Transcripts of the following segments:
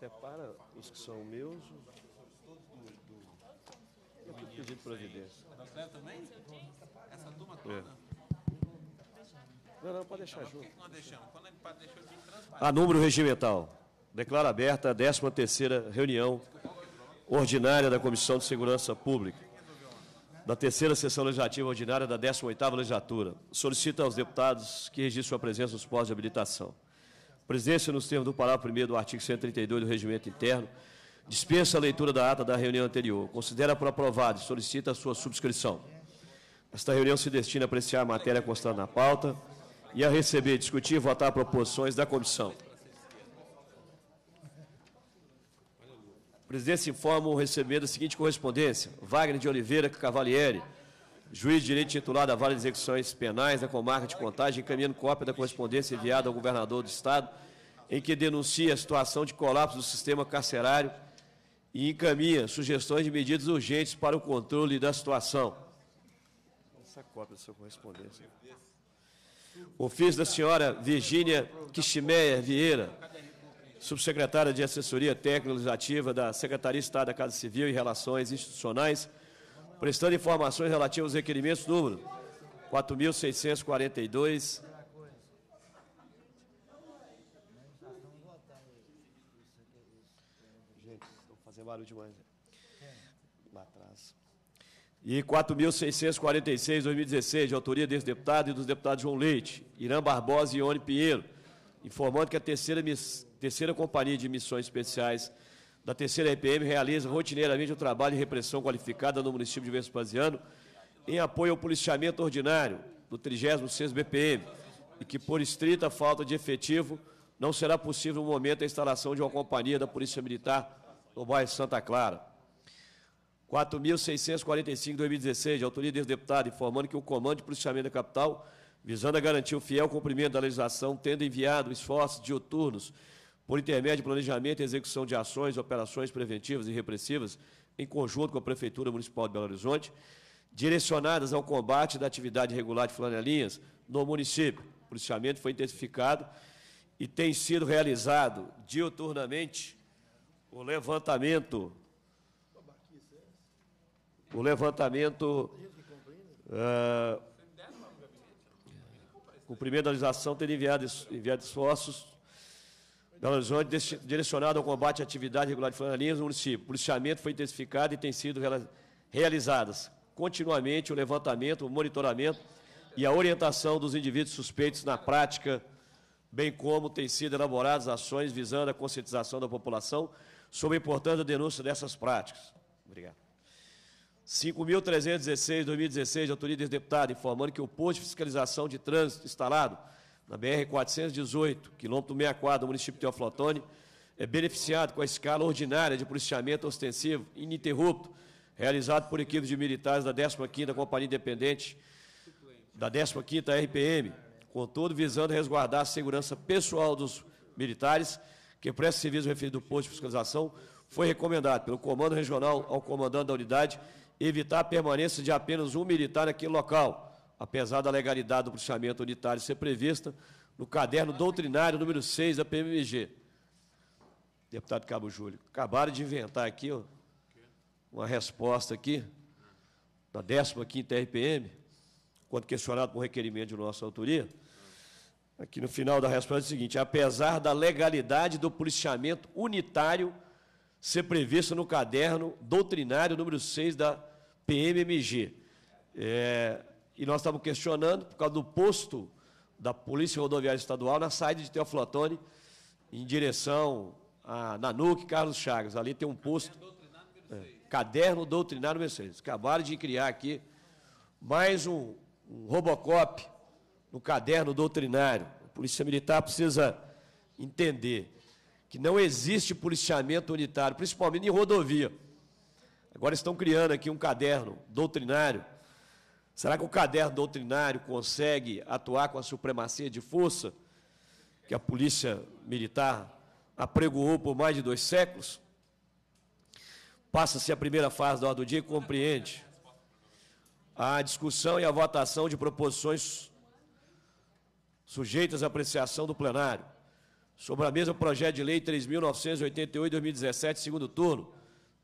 separa os que são meus, todos do. do... Eu providência. Essa turma é. toda? Não, não, pode deixar então, junto. Por que, nós deixamos? Quando a gente deixou de A número regimental. Declara aberta a 13 reunião ordinária da Comissão de Segurança Pública, da terceira sessão legislativa ordinária da 18ª legislatura. Solicita aos deputados que registrem sua presença nos pós de habilitação presidência, nos termos do parágrafo 1 do artigo 132 do Regimento Interno, dispensa a leitura da ata da reunião anterior, considera por aprovada e solicita a sua subscrição. Esta reunião se destina a apreciar a matéria constante na pauta e a receber, discutir e votar proposições da comissão. A presidência informa o receber da seguinte correspondência: Wagner de Oliveira Cavalieri Juiz de Direito titular da Vara de Execuções Penais da Comarca de Contagem, encaminhando cópia da correspondência enviada ao governador do Estado, em que denuncia a situação de colapso do sistema carcerário e encaminha sugestões de medidas urgentes para o controle da situação. Essa cópia da sua correspondência. Ofício da senhora Virgínia Quichimeia Vieira, subsecretária de Assessoria Técnica Legislativa da Secretaria de Estado da Casa Civil e Relações Institucionais, prestando informações relativas aos requerimentos número 4.642. Gente, estão fazendo barulho demais. Né? Lá atrás. E 4.646, 2016, de autoria desse deputado e dos deputados João Leite, Irã Barbosa e Ione Pinheiro, informando que a terceira, terceira companhia de missões especiais da terceira EPM realiza rotineiramente o trabalho de repressão qualificada no município de Vespasiano em apoio ao policiamento ordinário do 36º BPM e que, por estrita falta de efetivo, não será possível no momento a instalação de uma companhia da Polícia Militar no bairro Santa Clara. 4.645 2016, autoria desse deputado, informando que o Comando de Policiamento da Capital, visando a garantir o fiel cumprimento da legislação, tendo enviado esforços diuturnos por intermédio de planejamento e execução de ações, operações preventivas e repressivas, em conjunto com a Prefeitura Municipal de Belo Horizonte, direcionadas ao combate da atividade irregular de flanelinhas no município. O policiamento foi intensificado e tem sido realizado diuturnamente o levantamento o levantamento uh, eh, com primeira ter enviado, enviado esforços Belo Horizonte, direcionado ao combate à atividade irregular de flanelinhas no município. O policiamento foi intensificado e tem sido realizadas continuamente o levantamento, o monitoramento e a orientação dos indivíduos suspeitos na prática, bem como têm sido elaboradas ações visando a conscientização da população sobre a importância da denúncia dessas práticas. Obrigado. 5.316, 2016, autoria de deputado, informando que o posto de fiscalização de trânsito instalado na BR-418, quilômetro 64 do município de Teoflotone, é beneficiado com a escala ordinária de policiamento ostensivo ininterrupto, realizado por equipes de militares da 15ª Companhia Independente, da 15ª RPM, contudo visando resguardar a segurança pessoal dos militares que presta serviço referido do posto de fiscalização, foi recomendado pelo Comando Regional ao comandante da unidade evitar a permanência de apenas um militar naquele local, apesar da legalidade do policiamento unitário ser prevista no caderno doutrinário número 6 da PMG. Deputado Cabo Júlio, acabaram de inventar aqui ó, uma resposta aqui, da 15ª RPM, quando questionado por requerimento de nossa autoria, aqui no final da resposta é o seguinte, apesar da legalidade do policiamento unitário ser prevista no caderno doutrinário número 6 da PMMG, é, e nós estávamos questionando por causa do posto da Polícia Rodoviária Estadual na saída de Teófilo Otoni, em direção a Nanuque Carlos Chagas. Ali tem um posto. É. Caderno Doutrinário número 6. Acabaram de criar aqui mais um, um Robocop no caderno doutrinário. A Polícia Militar precisa entender que não existe policiamento unitário, principalmente em rodovia. Agora estão criando aqui um caderno doutrinário Será que o caderno doutrinário consegue atuar com a supremacia de força que a polícia militar apregoou por mais de dois séculos? Passa-se a primeira fase da ordem do dia e compreende a discussão e a votação de proposições sujeitas à apreciação do plenário sobre a mesma projeto de lei 3.988-2017, segundo turno,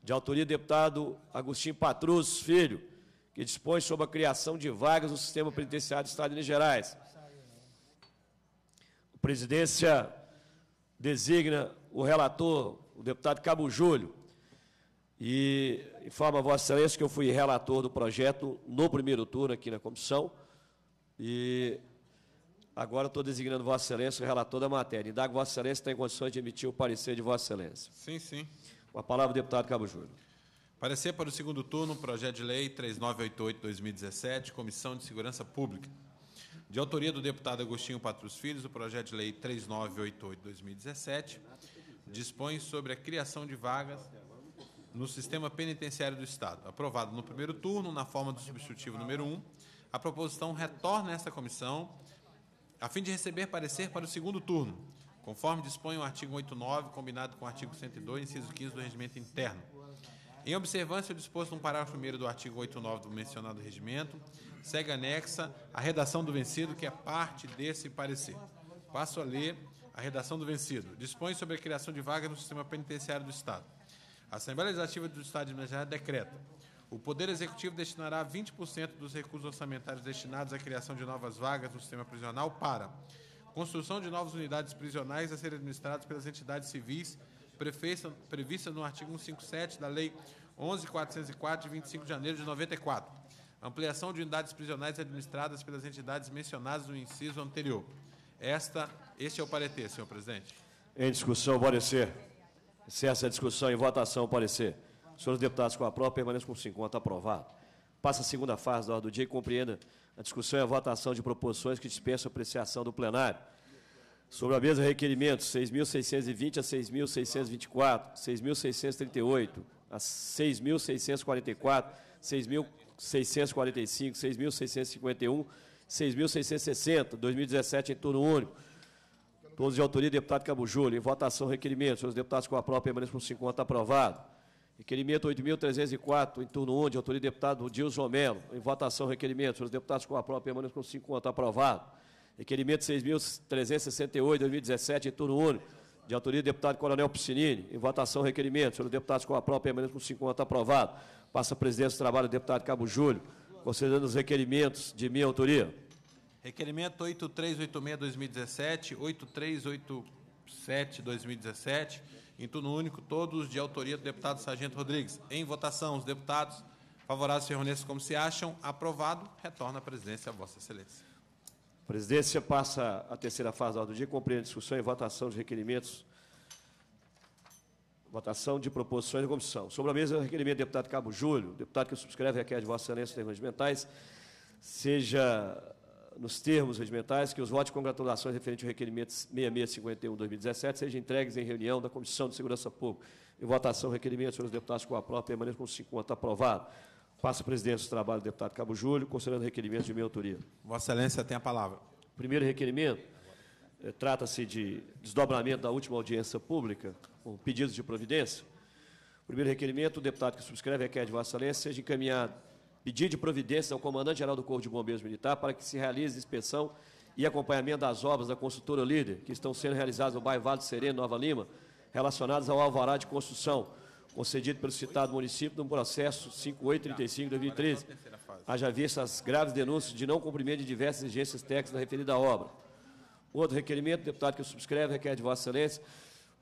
de autoria do deputado Agostinho Patrus Filho, que dispõe sobre a criação de vagas no sistema penitenciário do Estado de Minas Gerais. A presidência designa o relator, o deputado Cabo Júlio, e informa a Vossa Excelência que eu fui relator do projeto no primeiro turno aqui na comissão e agora estou designando Vossa Excelência o relator da matéria. Indago Vossa Excelência tem condições de emitir o parecer de Vossa Excelência. Sim, sim. Com a palavra, deputado Cabo Júlio. Parecer para o segundo turno, projeto de lei 3988-2017, Comissão de Segurança Pública. De autoria do deputado Agostinho Patros Filhos, o projeto de lei 3988-2017 dispõe sobre a criação de vagas no sistema penitenciário do Estado. Aprovado no primeiro turno, na forma do substitutivo número 1, a proposição retorna a esta comissão a fim de receber parecer para o segundo turno, conforme dispõe o artigo 89, combinado com o artigo 102, inciso 15 do Regimento Interno em observância ao disposto no parágrafo 1 do artigo 89 do mencionado regimento, segue anexa a redação do vencido, que é parte desse parecer. Passo a ler a redação do vencido. Dispõe sobre a criação de vagas no sistema penitenciário do Estado. A Assembleia Legislativa do Estado de Minas Gerais decreta. O Poder Executivo destinará 20% dos recursos orçamentários destinados à criação de novas vagas no sistema prisional para construção de novas unidades prisionais a serem administradas pelas entidades civis prevista no artigo 157 da Lei 11.404, de 25 de janeiro de 94. Ampliação de unidades prisionais administradas pelas entidades mencionadas no inciso anterior. Esta, este é o parecer, senhor presidente. Em discussão, parecer. Cessa é a discussão e votação, parecer. Senhores deputados, com a prova, permaneçam com 50, aprovado. Passa a segunda fase da ordem do dia e compreenda a discussão e a votação de proposições que dispensam apreciação do plenário. Sobre a mesa, requerimentos 6.620 a 6.624, 6.638, a 6.644, 6.645, 6.651, 6.660, 2017 em turno único. Todos de autoria, deputado Cabo Júlio. Em votação, requerimento. Senhores deputados, com a prova, permaneçam por 50, aprovado. Requerimento 8.304, em turno 1, de autoria deputado Dilson Melo. Em votação, requerimento. Senhores deputados, com a prova, permaneçam por 50, aprovado. Requerimento 6.368, 2017, em turno único de autoria do deputado Coronel Piscinini, em votação requerimento. Senhores deputados, com a própria permanente com 50 aprovado. Passa a presidência do trabalho do deputado Cabo Júlio, considerando os requerimentos de minha autoria. Requerimento 8386-2017, 8387-2017, em turno único, todos de autoria do deputado Sargento Rodrigues. Em votação, os deputados favoráveis se reunissem como se acham. Aprovado, retorna a presidência a Vossa Excelência. A presidência passa a terceira fase da ordem do dia, compreende discussão e votação de requerimentos, votação de proposições da comissão. Sobre a mesa, o requerimento do deputado Cabo Júlio, deputado que subscreve requer de Vossa Excelência termos regimentais, seja nos termos regimentais, que os votos de congratulações referentes ao requerimento 6651-2017 sejam entregues em reunião da Comissão de Segurança Pública. Em votação, requerimento, senhores deputados, com a própria permanência com 50. Aprovado. Faço presidência do trabalho do deputado Cabo Júlio, considerando requerimentos de minha autoria. Vossa Excelência tem a palavra. Primeiro requerimento, eh, trata-se de desdobramento da última audiência pública, com pedidos de providência. Primeiro requerimento, o deputado que subscreve requer de Vossa Excelência seja encaminhado pedido de providência ao comandante-geral do Corpo de Bombeiros Militar para que se realize inspeção e acompanhamento das obras da construtora líder, que estão sendo realizadas no bairro Vale do Sereno, Nova Lima, relacionadas ao alvará de construção, concedido pelo citado município no processo 5835 2013, haja vista as graves denúncias de não cumprimento de diversas exigências técnicas da referida obra. Outro requerimento, deputado que subscreve, requer de Vossa Excelência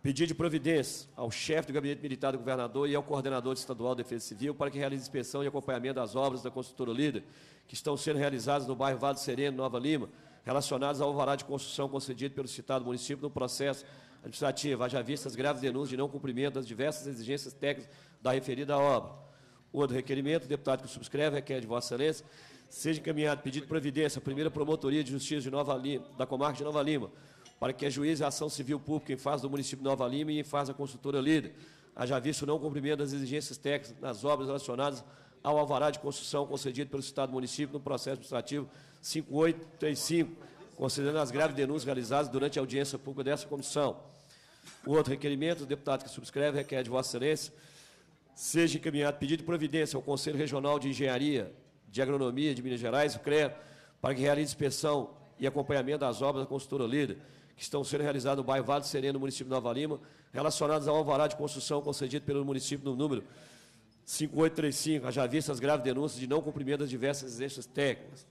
pedir de providência ao chefe do Gabinete Militar do Governador e ao coordenador estadual de Defesa Civil para que realize inspeção e acompanhamento das obras da construtora líder que estão sendo realizadas no bairro Vado Sereno, Nova Lima, relacionadas ao alvará de construção concedido pelo citado município no processo administrativa, haja as graves denúncias de não cumprimento das diversas exigências técnicas da referida obra. O requerimento, deputado que subscreve requer é é de Vossa Excelência, seja encaminhado pedido de providência à primeira promotoria de justiça de Nova Lima, da comarca de Nova Lima, para que ajuize a ação civil pública em fase do município de Nova Lima e em fase da consultora líder, haja visto o não cumprimento das exigências técnicas nas obras relacionadas ao alvará de construção concedido pelo Estado do município no processo administrativo 5835, considerando as graves denúncias realizadas durante a audiência pública dessa comissão. O outro requerimento, o deputado que subscreve requer de Vossa Excelência seja encaminhado pedido de providência ao Conselho Regional de Engenharia de Agronomia de Minas Gerais, o CREA, para que realize inspeção e acompanhamento das obras da consultora líder que estão sendo realizadas no bairro Vale Sereno, no município de Nova Lima, relacionadas ao alvará de construção concedido pelo município no número 5835, já vistas graves denúncias de não cumprimento das diversas exigências técnicas.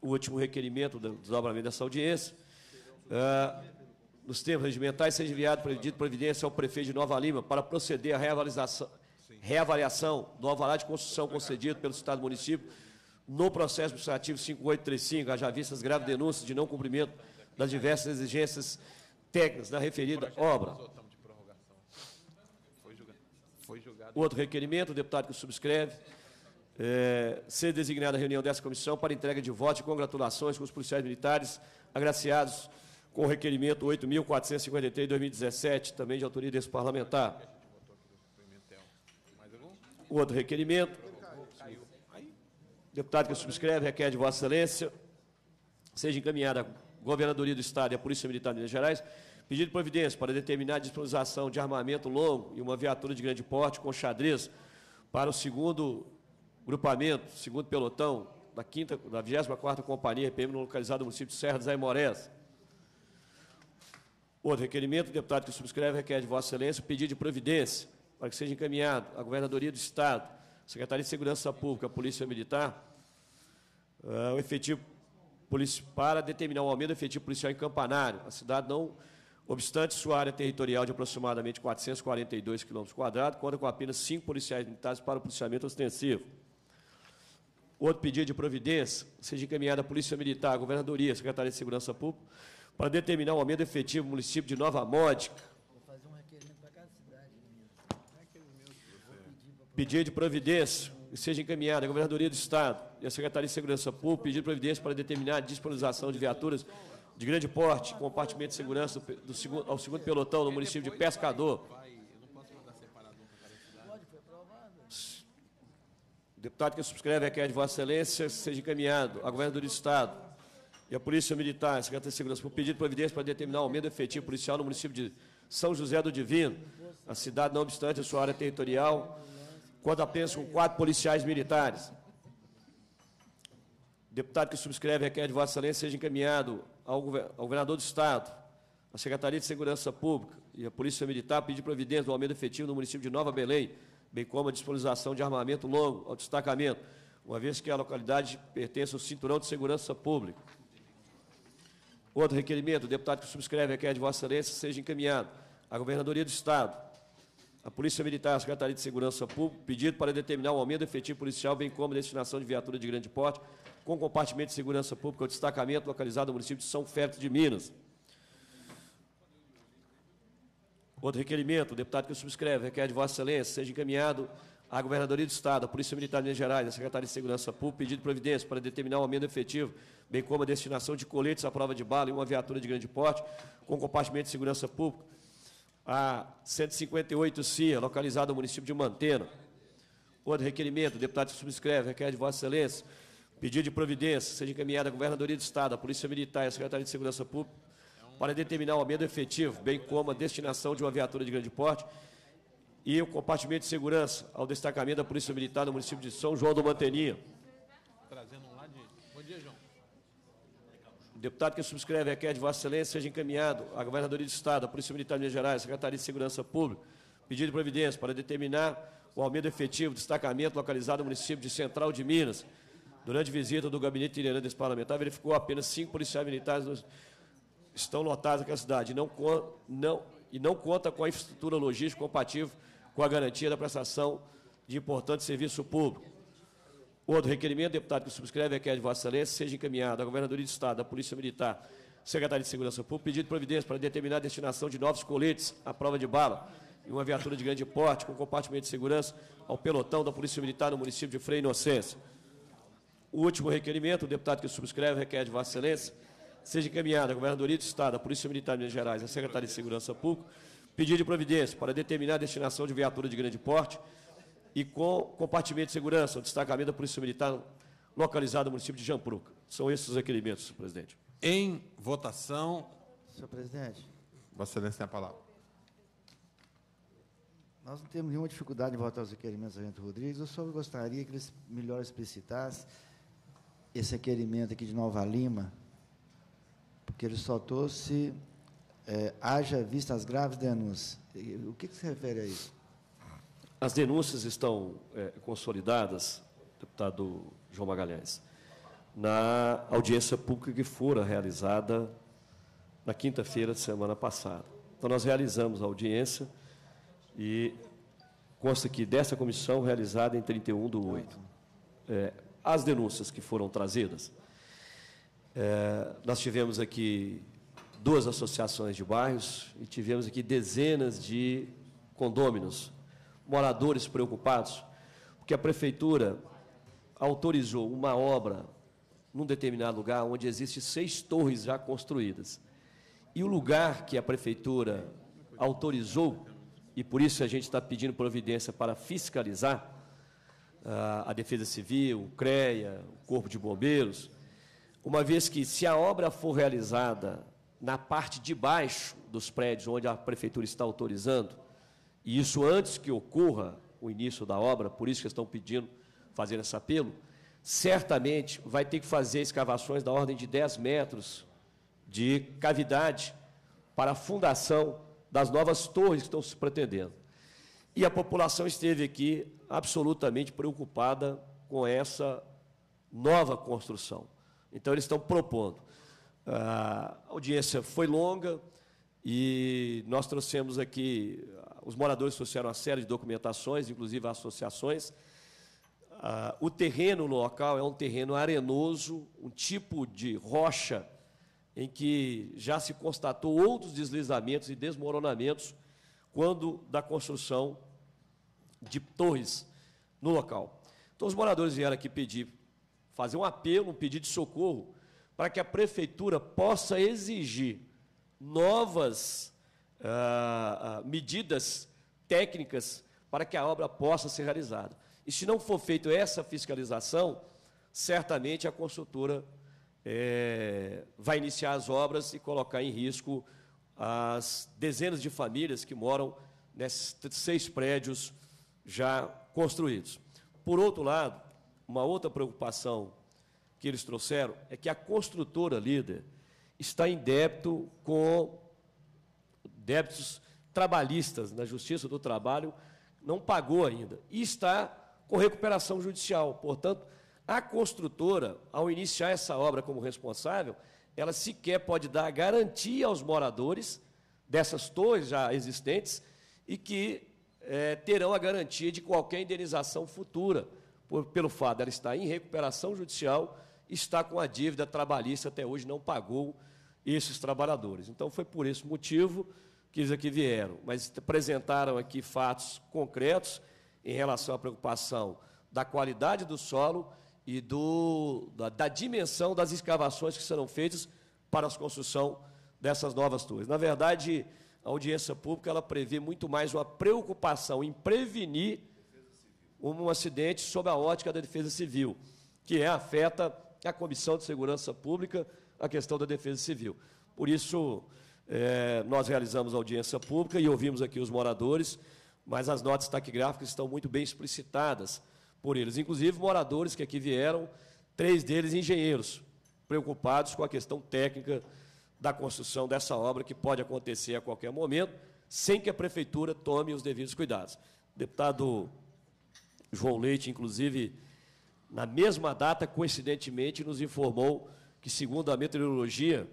O último requerimento do desdobramento dessa audiência. Uh, nos termos regimentais, seja enviado para de providência ao prefeito de Nova Lima para proceder à reavaliação, do alvará de construção concedido pelo Estado município no processo administrativo 5835, haja vistas graves denúncias de não cumprimento das diversas exigências técnicas da referida obra. Outro requerimento, o deputado que subscreve, é, ser designada a reunião dessa comissão para entrega de votos e congratulações com os policiais militares agraciados com o requerimento 8.453-2017, também de autoria desse parlamentar. O outro requerimento. Deputado que subscreve, requer de Vossa Excelência, seja encaminhada à Governadoria do Estado e à Polícia Militar de Minas Gerais, pedido de providência para determinar a disponibilização de armamento longo e uma viatura de grande porte com xadrez para o segundo grupamento, segundo pelotão da, quinta, da 24ª Companhia PM, localizado no município de Serra dos Aimorés. Outro requerimento, deputado que subscreve requer de Vossa Excelência o pedido de providência para que seja encaminhado à Governadoria do Estado, Secretaria de Segurança Pública, Polícia Militar, uh, o efetivo para determinar o aumento do efetivo policial em Campanário. A cidade não Obstante sua área territorial de aproximadamente 442 km, conta com apenas cinco policiais militares para o policiamento ostensivo. Outro pedido de providência seja encaminhada à Polícia Militar, Governadoria, Secretaria de Segurança Pública, para determinar o aumento efetivo do município de Nova Módica. Vou fazer um requerimento para cada cidade. Né, é pedir de providência que seja encaminhada à Governadoria do Estado e à Secretaria de Segurança Pública pedir de providência para determinar a disponibilização de viaturas de grande porte, compartimento de segurança do, segundo, ao segundo pelotão no município de Pescador. deputado que subscreve a requer de Vossa Excelência seja encaminhado à Governadoria do Estado e a Polícia Militar, a Secretaria de Segurança, por pedido de providência para determinar o aumento efetivo policial no município de São José do Divino, a cidade, não obstante a sua área territorial, conta apenas com quatro policiais militares. O deputado que subscreve requer de Vossa Excelência seja encaminhado ao governador do Estado, à Secretaria de Segurança Pública e à Polícia Militar pedir providência do aumento efetivo no município de Nova Belém, bem como a disponibilização de armamento longo ao destacamento, uma vez que a localidade pertence ao cinturão de segurança pública. Outro requerimento, o deputado que subscreve requer de Vossa Excelência seja encaminhado à Governadoria do Estado, à Polícia Militar, à Secretaria de Segurança Pública, pedido para determinar o aumento do efetivo policial, bem como a destinação de viatura de grande porte, com compartimento de segurança pública ao destacamento localizado no município de São Félix de Minas. Outro requerimento, o deputado que subscreve requer de Vossa Excelência seja encaminhado à Governadoria do Estado, à Polícia Militar de Minas Gerais, à Secretaria de Segurança Pública, pedido de providência para determinar o um aumento efetivo, bem como a destinação de coletes à prova de bala e uma viatura de grande porte com compartimento de segurança pública, a 158 CIA, localizada no município de Mantena. Outro requerimento, o deputado subscreve, requer de Vossa Excelência, pedido de providência, seja encaminhada à Governadoria do Estado, à Polícia Militar e à Secretaria de Segurança Pública, para determinar o aumento efetivo, bem como a destinação de uma viatura de grande porte e o compartimento de segurança ao destacamento da Polícia Militar do município de São João do Manteninha. Trazendo um lá de... Bom dia, João. O deputado que subscreve requer de Vossa Excelência seja encaminhado à Governadoria do Estado, à Polícia Militar de Minas Gerais, à Secretaria de Segurança Pública, pedido de providência para determinar o aumento efetivo do destacamento localizado no município de Central de Minas. Durante visita do gabinete itinerante desse parlamentar, verificou apenas cinco policiais militares nos... estão lotados naquela cidade e não, con... não... e não conta com a infraestrutura logística compatível com a garantia da prestação de importante serviço público. Outro requerimento, deputado que subscreve, requer é é de Vossa Excelência seja encaminhado à Governadoria do Estado, à Polícia Militar, Secretaria de Segurança Pública, pedido de providência para determinar a destinação de novos coletes à prova de bala e uma viatura de grande porte com compartimento de segurança ao pelotão da Polícia Militar no município de Frei Inocência. O último requerimento, o deputado que subscreve, requer é de Vossa Excelência seja encaminhado à Governadoria do Estado, à Polícia Militar de Minas Gerais, à Secretaria de Segurança Pública, Pedido de providência para determinar a destinação de viatura de grande porte e com compartimento de segurança, o destacamento da Polícia Militar localizado no município de Jampruca. São esses os requerimentos, presidente. Em votação. Senhor presidente. Vossa Excelência tem a palavra. Nós não temos nenhuma dificuldade em votar os requerimentos do Sargento Rodrigues. Eu só gostaria que eles melhor explicitassem esse requerimento aqui de Nova Lima, porque ele só trouxe é, haja visto as graves denúncias. O que, que, se refere a isso? As denúncias estão é, consolidadas, deputado João Magalhães, na audiência pública que fora realizada na quinta-feira de semana passada. Então, nós realizamos a audiência e consta que dessa comissão realizada em 31 de 8. É, as denúncias que foram trazidas, é, nós tivemos aqui duas associações de bairros e tivemos aqui dezenas de condôminos, moradores preocupados, porque a prefeitura autorizou uma obra num determinado lugar onde existem seis torres já construídas. E o lugar que a prefeitura autorizou, e por isso a gente está pedindo providência para fiscalizar, ah, a Defesa Civil, o CREA, o Corpo de Bombeiros, uma vez que, se a obra for realizada na parte de baixo dos prédios onde a prefeitura está autorizando, e isso antes que ocorra o início da obra, por isso que estão pedindo fazer esse apelo, certamente vai ter que fazer escavações da ordem de 10 metros de cavidade para a fundação das novas torres que estão se pretendendo. E a população esteve aqui absolutamente preocupada com essa nova construção. Então, eles estão propondo a audiência foi longa e nós trouxemos aqui, os moradores trouxeram uma série de documentações, inclusive associações. O terreno no local é um terreno arenoso, um tipo de rocha em que já se constatou outros deslizamentos e desmoronamentos quando da construção de torres no local. Então, os moradores vieram aqui pedir, fazer um apelo, um pedido de socorro para que a prefeitura possa exigir novas ah, ah, medidas técnicas para que a obra possa ser realizada. E se não for feita essa fiscalização, certamente a construtora é, vai iniciar as obras e colocar em risco as dezenas de famílias que moram nesses seis prédios já construídos. Por outro lado, uma outra preocupação que eles trouxeram é que a construtora líder está em débito com débitos trabalhistas na Justiça do Trabalho, não pagou ainda, e está com recuperação judicial. Portanto, a construtora, ao iniciar essa obra como responsável, ela sequer pode dar garantia aos moradores dessas torres já existentes e que é, terão a garantia de qualquer indenização futura por, pelo fato dela estar em recuperação judicial, está com a dívida trabalhista até hoje não pagou esses trabalhadores. Então foi por esse motivo que eles aqui vieram, mas apresentaram aqui fatos concretos em relação à preocupação da qualidade do solo e do, da, da dimensão das escavações que serão feitas para a construção dessas novas torres. Na verdade, a audiência pública ela prevê muito mais uma preocupação em prevenir um acidente sob a ótica da defesa civil, que é, afeta a Comissão de Segurança Pública, a questão da defesa civil. Por isso, é, nós realizamos audiência pública e ouvimos aqui os moradores, mas as notas taquigráficas estão muito bem explicitadas por eles. Inclusive, moradores que aqui vieram, três deles engenheiros, preocupados com a questão técnica da construção dessa obra, que pode acontecer a qualquer momento, sem que a prefeitura tome os devidos cuidados. Deputado João Leite, inclusive, na mesma data, coincidentemente, nos informou que, segundo a meteorologia,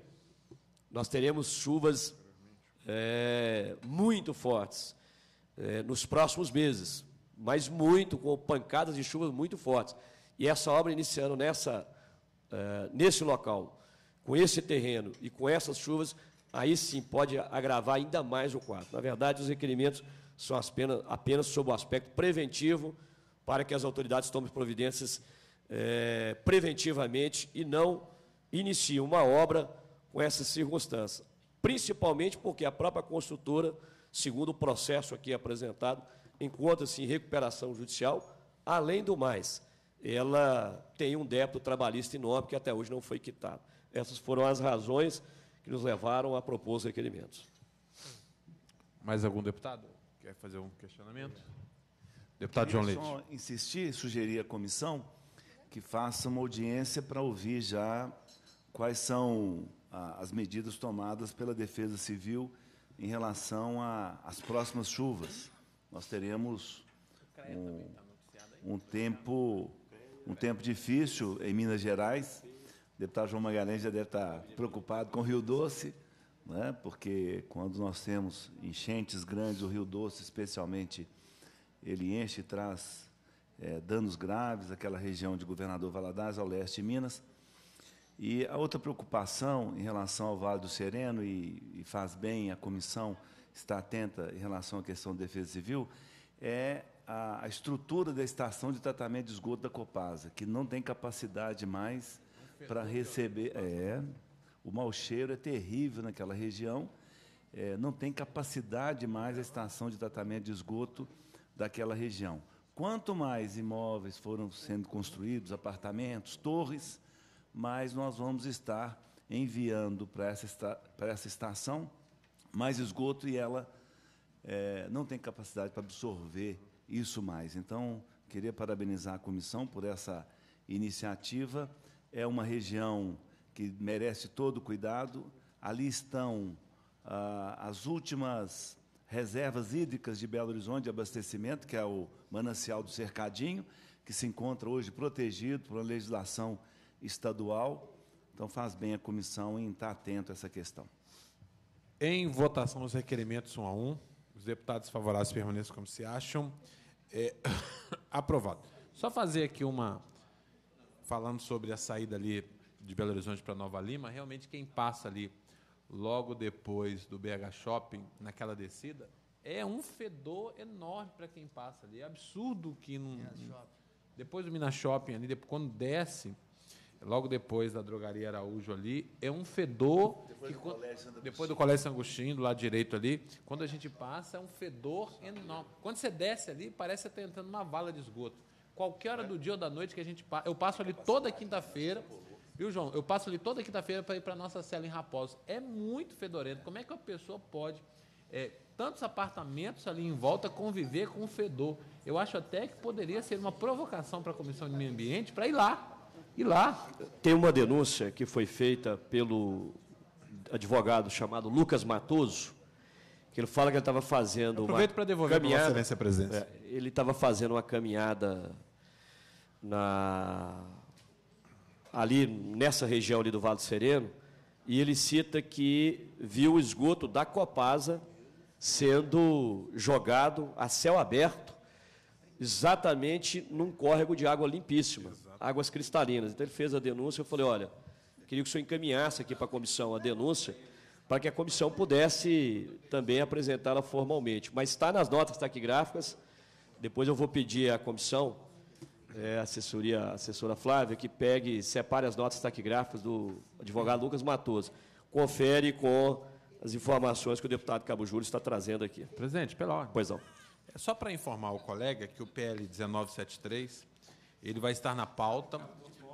nós teremos chuvas é, muito fortes é, nos próximos meses, mas muito, com pancadas de chuvas muito fortes. E essa obra iniciando nessa, é, nesse local, com esse terreno e com essas chuvas, aí sim pode agravar ainda mais o quadro. Na verdade, os requerimentos são apenas, apenas sob o aspecto preventivo para que as autoridades tomem providências é, preventivamente e não iniciem uma obra com essa circunstância. Principalmente porque a própria construtora, segundo o processo aqui apresentado, encontra-se em recuperação judicial. Além do mais, ela tem um débito trabalhista enorme que até hoje não foi quitado. Essas foram as razões que nos levaram a propor os requerimentos. Mais algum deputado quer fazer um questionamento? Deputado João Leite. Só insistir, sugerir à comissão que faça uma audiência para ouvir já quais são ah, as medidas tomadas pela Defesa Civil em relação às próximas chuvas. Nós teremos um, um, tempo um tempo difícil em Minas Gerais. O deputado João Magalhães já deve estar preocupado com o Rio Doce, né? porque quando nós temos enchentes grandes, o Rio Doce especialmente ele enche e traz é, danos graves àquela região de Governador Valadares, ao leste de Minas. E a outra preocupação em relação ao Vale do Sereno, e, e faz bem a comissão estar atenta em relação à questão da defesa civil, é a, a estrutura da estação de tratamento de esgoto da Copasa, que não tem capacidade mais para receber. Né? É, o mau cheiro é terrível naquela região. É, não tem capacidade mais a estação de tratamento de esgoto daquela região. Quanto mais imóveis foram sendo construídos, apartamentos, torres, mais nós vamos estar enviando para essa, esta, para essa estação mais esgoto e ela é, não tem capacidade para absorver isso mais. Então, queria parabenizar a comissão por essa iniciativa. É uma região que merece todo o cuidado. Ali estão ah, as últimas reservas hídricas de Belo Horizonte de abastecimento, que é o manancial do Cercadinho, que se encontra hoje protegido por uma legislação estadual. Então faz bem a comissão em estar atento a essa questão. Em votação os requerimentos um a um, os deputados favoráveis permaneçam como se acham. É... aprovado. Só fazer aqui uma falando sobre a saída ali de Belo Horizonte para Nova Lima, realmente quem passa ali logo depois do BH Shopping, naquela descida, é um fedor enorme para quem passa ali. É absurdo que não. Depois do Minas Shopping ali, depois, quando desce, logo depois da drogaria Araújo ali, é um fedor. Depois, que, do, quando, colégio depois do Colégio San Agostinho, do lado direito ali, quando a gente passa, é um fedor enorme. Quando você desce ali, parece que você está entrando numa vala de esgoto. Qualquer hora é. do dia ou da noite que a gente passa. Eu passo ali toda quinta-feira. Viu, João? Eu passo ali toda quinta-feira para ir para nossa cela em Raposo. É muito fedorento. Como é que a pessoa pode, é, tantos apartamentos ali em volta, conviver com o fedor? Eu acho até que poderia ser uma provocação para a Comissão de Meio Ambiente para ir lá. Ir lá. Tem uma denúncia que foi feita pelo advogado chamado Lucas Matoso, que ele fala que ele estava fazendo Aproveito uma para devolver caminhada. excelência a presença. É, ele estava fazendo uma caminhada na ali nessa região ali do Vale do Sereno, e ele cita que viu o esgoto da Copasa sendo jogado a céu aberto, exatamente num córrego de água limpíssima, águas cristalinas. Então ele fez a denúncia, eu falei, olha, queria que o senhor encaminhasse aqui para a comissão a denúncia, para que a comissão pudesse também apresentá-la formalmente. Mas está nas notas taquigráficas, depois eu vou pedir à comissão é, assessoria, assessora Flávia, que pegue, separe as notas taquigráficas do advogado Lucas Matoso. Confere com as informações que o deputado Cabo Júlio está trazendo aqui. Presidente, pela hora. Pois não. É só para informar o colega que o PL 1973 ele vai estar na pauta,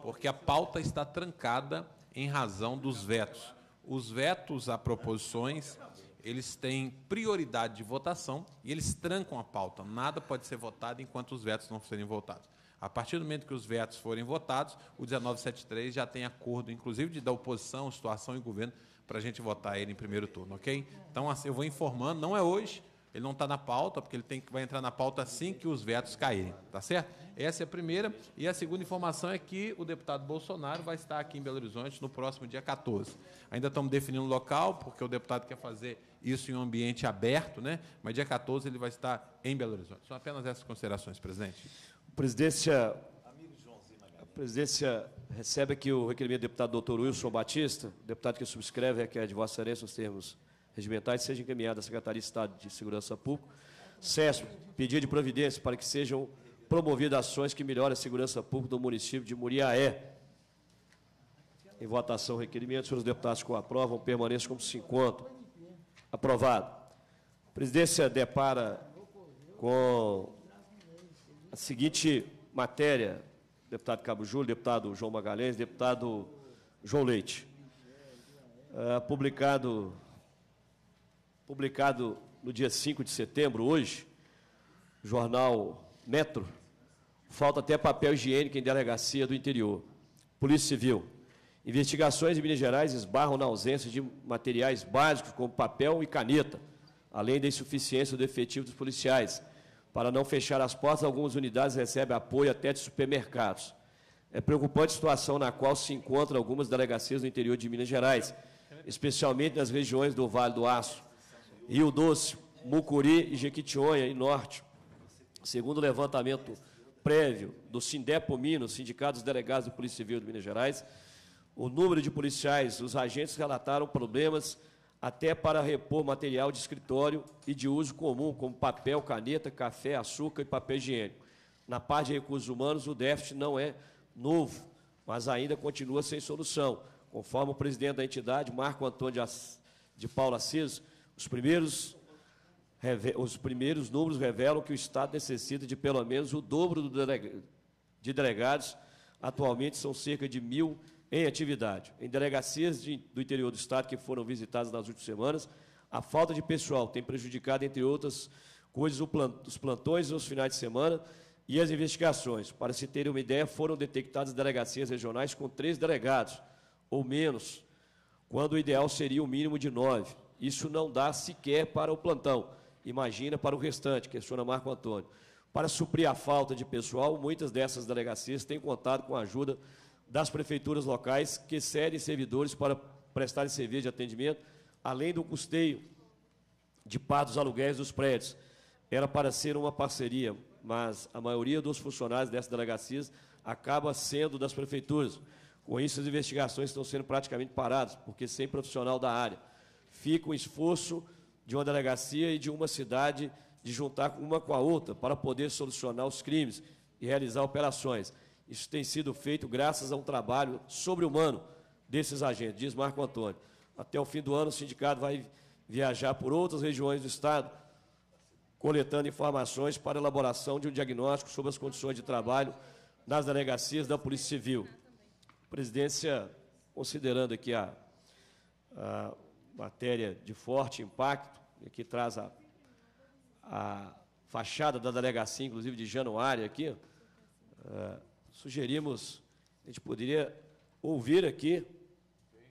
porque a pauta está trancada em razão dos vetos. Os vetos a proposições, eles têm prioridade de votação e eles trancam a pauta. Nada pode ser votado enquanto os vetos não forem votados. A partir do momento que os vetos forem votados, o 1973 já tem acordo, inclusive de da oposição, situação e governo, para a gente votar ele em primeiro turno, ok? Então, assim, eu vou informando, não é hoje, ele não está na pauta, porque ele tem que vai entrar na pauta assim que os vetos caírem, tá certo? Essa é a primeira. E a segunda informação é que o deputado Bolsonaro vai estar aqui em Belo Horizonte no próximo dia 14. Ainda estamos definindo o local, porque o deputado quer fazer isso em um ambiente aberto, né? Mas dia 14 ele vai estar em Belo Horizonte. São apenas essas considerações, presidente presidência, a presidência recebe aqui o requerimento do deputado doutor Wilson Batista, deputado que subscreve, requer de vossa excelência nos termos regimentais, seja encaminhada à Secretaria de Estado de Segurança Pública, SESP, Pedido de providência para que sejam promovidas ações que melhorem a segurança pública do município de Muriaé. Em votação, requerimento. Senhores deputados que o aprovam, permaneçam como se encontram. Aprovado. A presidência depara com a seguinte matéria, deputado Cabo Júlio, deputado João Magalhães, deputado João Leite, é, publicado, publicado no dia 5 de setembro, hoje, jornal Metro, falta até papel higiênico em delegacia do interior. Polícia Civil. Investigações em Minas Gerais esbarram na ausência de materiais básicos como papel e caneta, além da insuficiência do efetivo dos policiais, para não fechar as portas, algumas unidades recebem apoio até de supermercados. É preocupante a situação na qual se encontram algumas delegacias no interior de Minas Gerais, especialmente nas regiões do Vale do Aço, Rio Doce, Mucuri e Jequitinhonha, e Norte. Segundo o levantamento prévio do Sindepo Minas, Sindicato dos Delegados do Polícia Civil de Minas Gerais, o número de policiais, os agentes relataram problemas até para repor material de escritório e de uso comum, como papel, caneta, café, açúcar e papel higiênico. Na parte de recursos humanos, o déficit não é novo, mas ainda continua sem solução. Conforme o presidente da entidade, Marco Antônio de Paula Assis, os primeiros, os primeiros números revelam que o Estado necessita de pelo menos o dobro de delegados. Atualmente são cerca de mil em atividade. Em delegacias de, do interior do Estado que foram visitadas nas últimas semanas, a falta de pessoal tem prejudicado, entre outras coisas, os plantões nos finais de semana e as investigações. Para se terem uma ideia, foram detectadas delegacias regionais com três delegados, ou menos, quando o ideal seria o mínimo de nove. Isso não dá sequer para o plantão. Imagina para o restante, questiona Marco Antônio. Para suprir a falta de pessoal, muitas dessas delegacias têm contado com a ajuda das prefeituras locais que cedem servidores para prestarem serviço de atendimento, além do custeio de par dos aluguéis dos prédios. Era para ser uma parceria, mas a maioria dos funcionários dessas delegacias acaba sendo das prefeituras. Com isso, as investigações estão sendo praticamente paradas, porque sem profissional da área. Fica o esforço de uma delegacia e de uma cidade de juntar uma com a outra para poder solucionar os crimes e realizar operações. Isso tem sido feito graças a um trabalho sobre-humano desses agentes, diz Marco Antônio. Até o fim do ano, o sindicato vai viajar por outras regiões do Estado, coletando informações para elaboração de um diagnóstico sobre as condições de trabalho nas delegacias da Polícia Civil. A presidência, considerando aqui a, a matéria de forte impacto, que traz a, a fachada da delegacia, inclusive de Januário aqui, uh, sugerimos, a gente poderia ouvir aqui,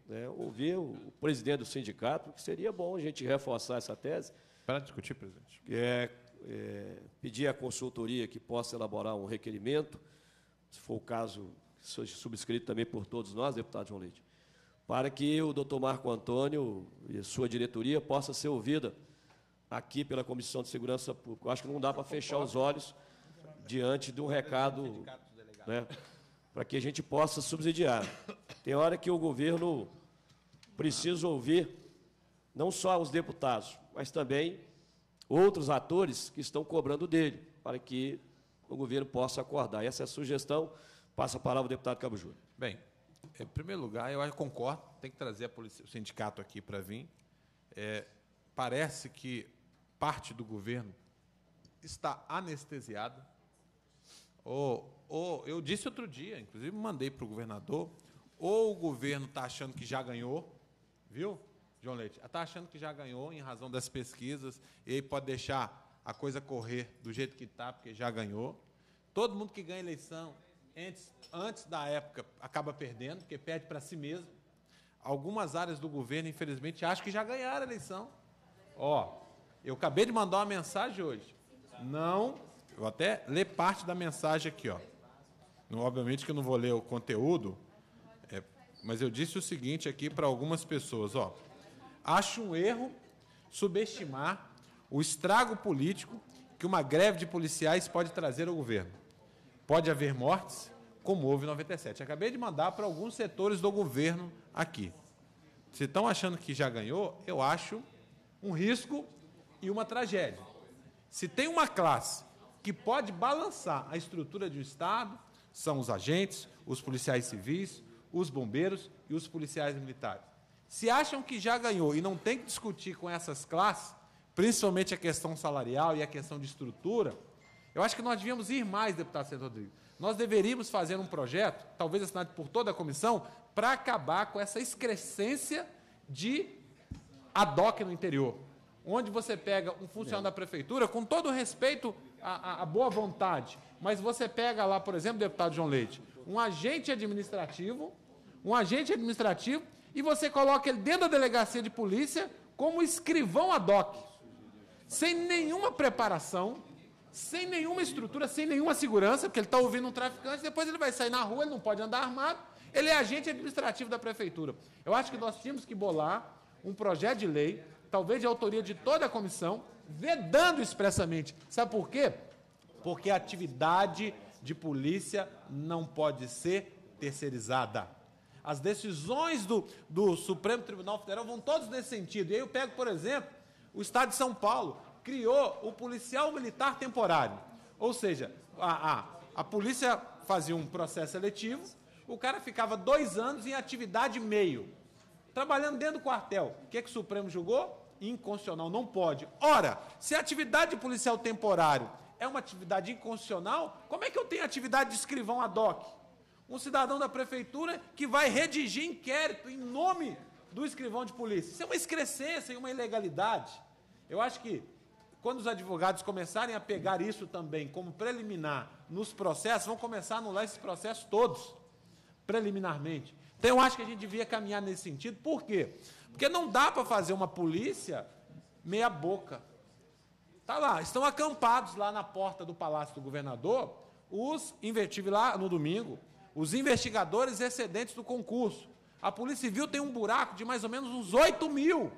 né, ouvir o, o presidente do sindicato, que seria bom a gente reforçar essa tese. Para discutir, presidente. É, é, pedir à consultoria que possa elaborar um requerimento, se for o caso, seja subscrito também por todos nós, deputado João Leite, para que o doutor Marco Antônio e sua diretoria possa ser ouvida aqui pela Comissão de Segurança Pública. Eu acho que não dá para fechar os olhos diante de um recado né? para que a gente possa subsidiar. Tem hora que o governo precisa ouvir não só os deputados, mas também outros atores que estão cobrando dele, para que o governo possa acordar. Essa é a sugestão. Passa a palavra ao deputado Cabo Júnior. Bem, em primeiro lugar, eu concordo, tem que trazer polícia, o sindicato aqui para vir. É, parece que parte do governo está anestesiada ou ou eu disse outro dia, inclusive mandei para o governador, ou o governo está achando que já ganhou, viu, João Leite? Está achando que já ganhou em razão das pesquisas, e aí pode deixar a coisa correr do jeito que está, porque já ganhou. Todo mundo que ganha eleição antes, antes da época acaba perdendo, porque perde para si mesmo. Algumas áreas do governo, infelizmente, acham que já ganharam a eleição. Ó, eu acabei de mandar uma mensagem hoje. Não, eu até ler parte da mensagem aqui, ó. Obviamente que eu não vou ler o conteúdo, é, mas eu disse o seguinte aqui para algumas pessoas. Ó, acho um erro subestimar o estrago político que uma greve de policiais pode trazer ao governo. Pode haver mortes, como houve em 97. Acabei de mandar para alguns setores do governo aqui. Se estão achando que já ganhou, eu acho um risco e uma tragédia. Se tem uma classe que pode balançar a estrutura de um Estado, são os agentes, os policiais civis, os bombeiros e os policiais militares. Se acham que já ganhou e não tem que discutir com essas classes, principalmente a questão salarial e a questão de estrutura, eu acho que nós devíamos ir mais, deputado Sérgio Rodrigues. Nós deveríamos fazer um projeto, talvez assinado por toda a comissão, para acabar com essa excrescência de ad hoc no interior. Onde você pega um funcionário é. da prefeitura, com todo respeito à, à boa vontade, mas você pega lá, por exemplo, deputado João Leite, um agente administrativo, um agente administrativo, e você coloca ele dentro da delegacia de polícia como escrivão ad hoc, sem nenhuma preparação, sem nenhuma estrutura, sem nenhuma segurança, porque ele está ouvindo um traficante, depois ele vai sair na rua, ele não pode andar armado, ele é agente administrativo da prefeitura. Eu acho que nós tínhamos que bolar um projeto de lei, talvez de autoria de toda a comissão, vedando expressamente. Sabe por quê? Porque a atividade de polícia não pode ser terceirizada. As decisões do, do Supremo Tribunal Federal vão todas nesse sentido. E aí eu pego, por exemplo, o Estado de São Paulo criou o policial militar temporário. Ou seja, a, a, a polícia fazia um processo seletivo, o cara ficava dois anos em atividade meio, trabalhando dentro do quartel. O que, é que o Supremo julgou? Inconstitucional, não pode. Ora, se a atividade policial temporário é uma atividade inconstitucional, como é que eu tenho atividade de escrivão ad hoc? Um cidadão da prefeitura que vai redigir inquérito em nome do escrivão de polícia. Isso é uma excrescência e uma ilegalidade. Eu acho que quando os advogados começarem a pegar isso também como preliminar nos processos, vão começar a anular esses processos todos, preliminarmente. Então eu acho que a gente devia caminhar nesse sentido. Por quê? Porque não dá para fazer uma polícia meia boca. Tá lá, estão acampados lá na porta do Palácio do Governador, os tive lá no domingo, os investigadores excedentes do concurso. A Polícia Civil tem um buraco de mais ou menos uns 8 mil.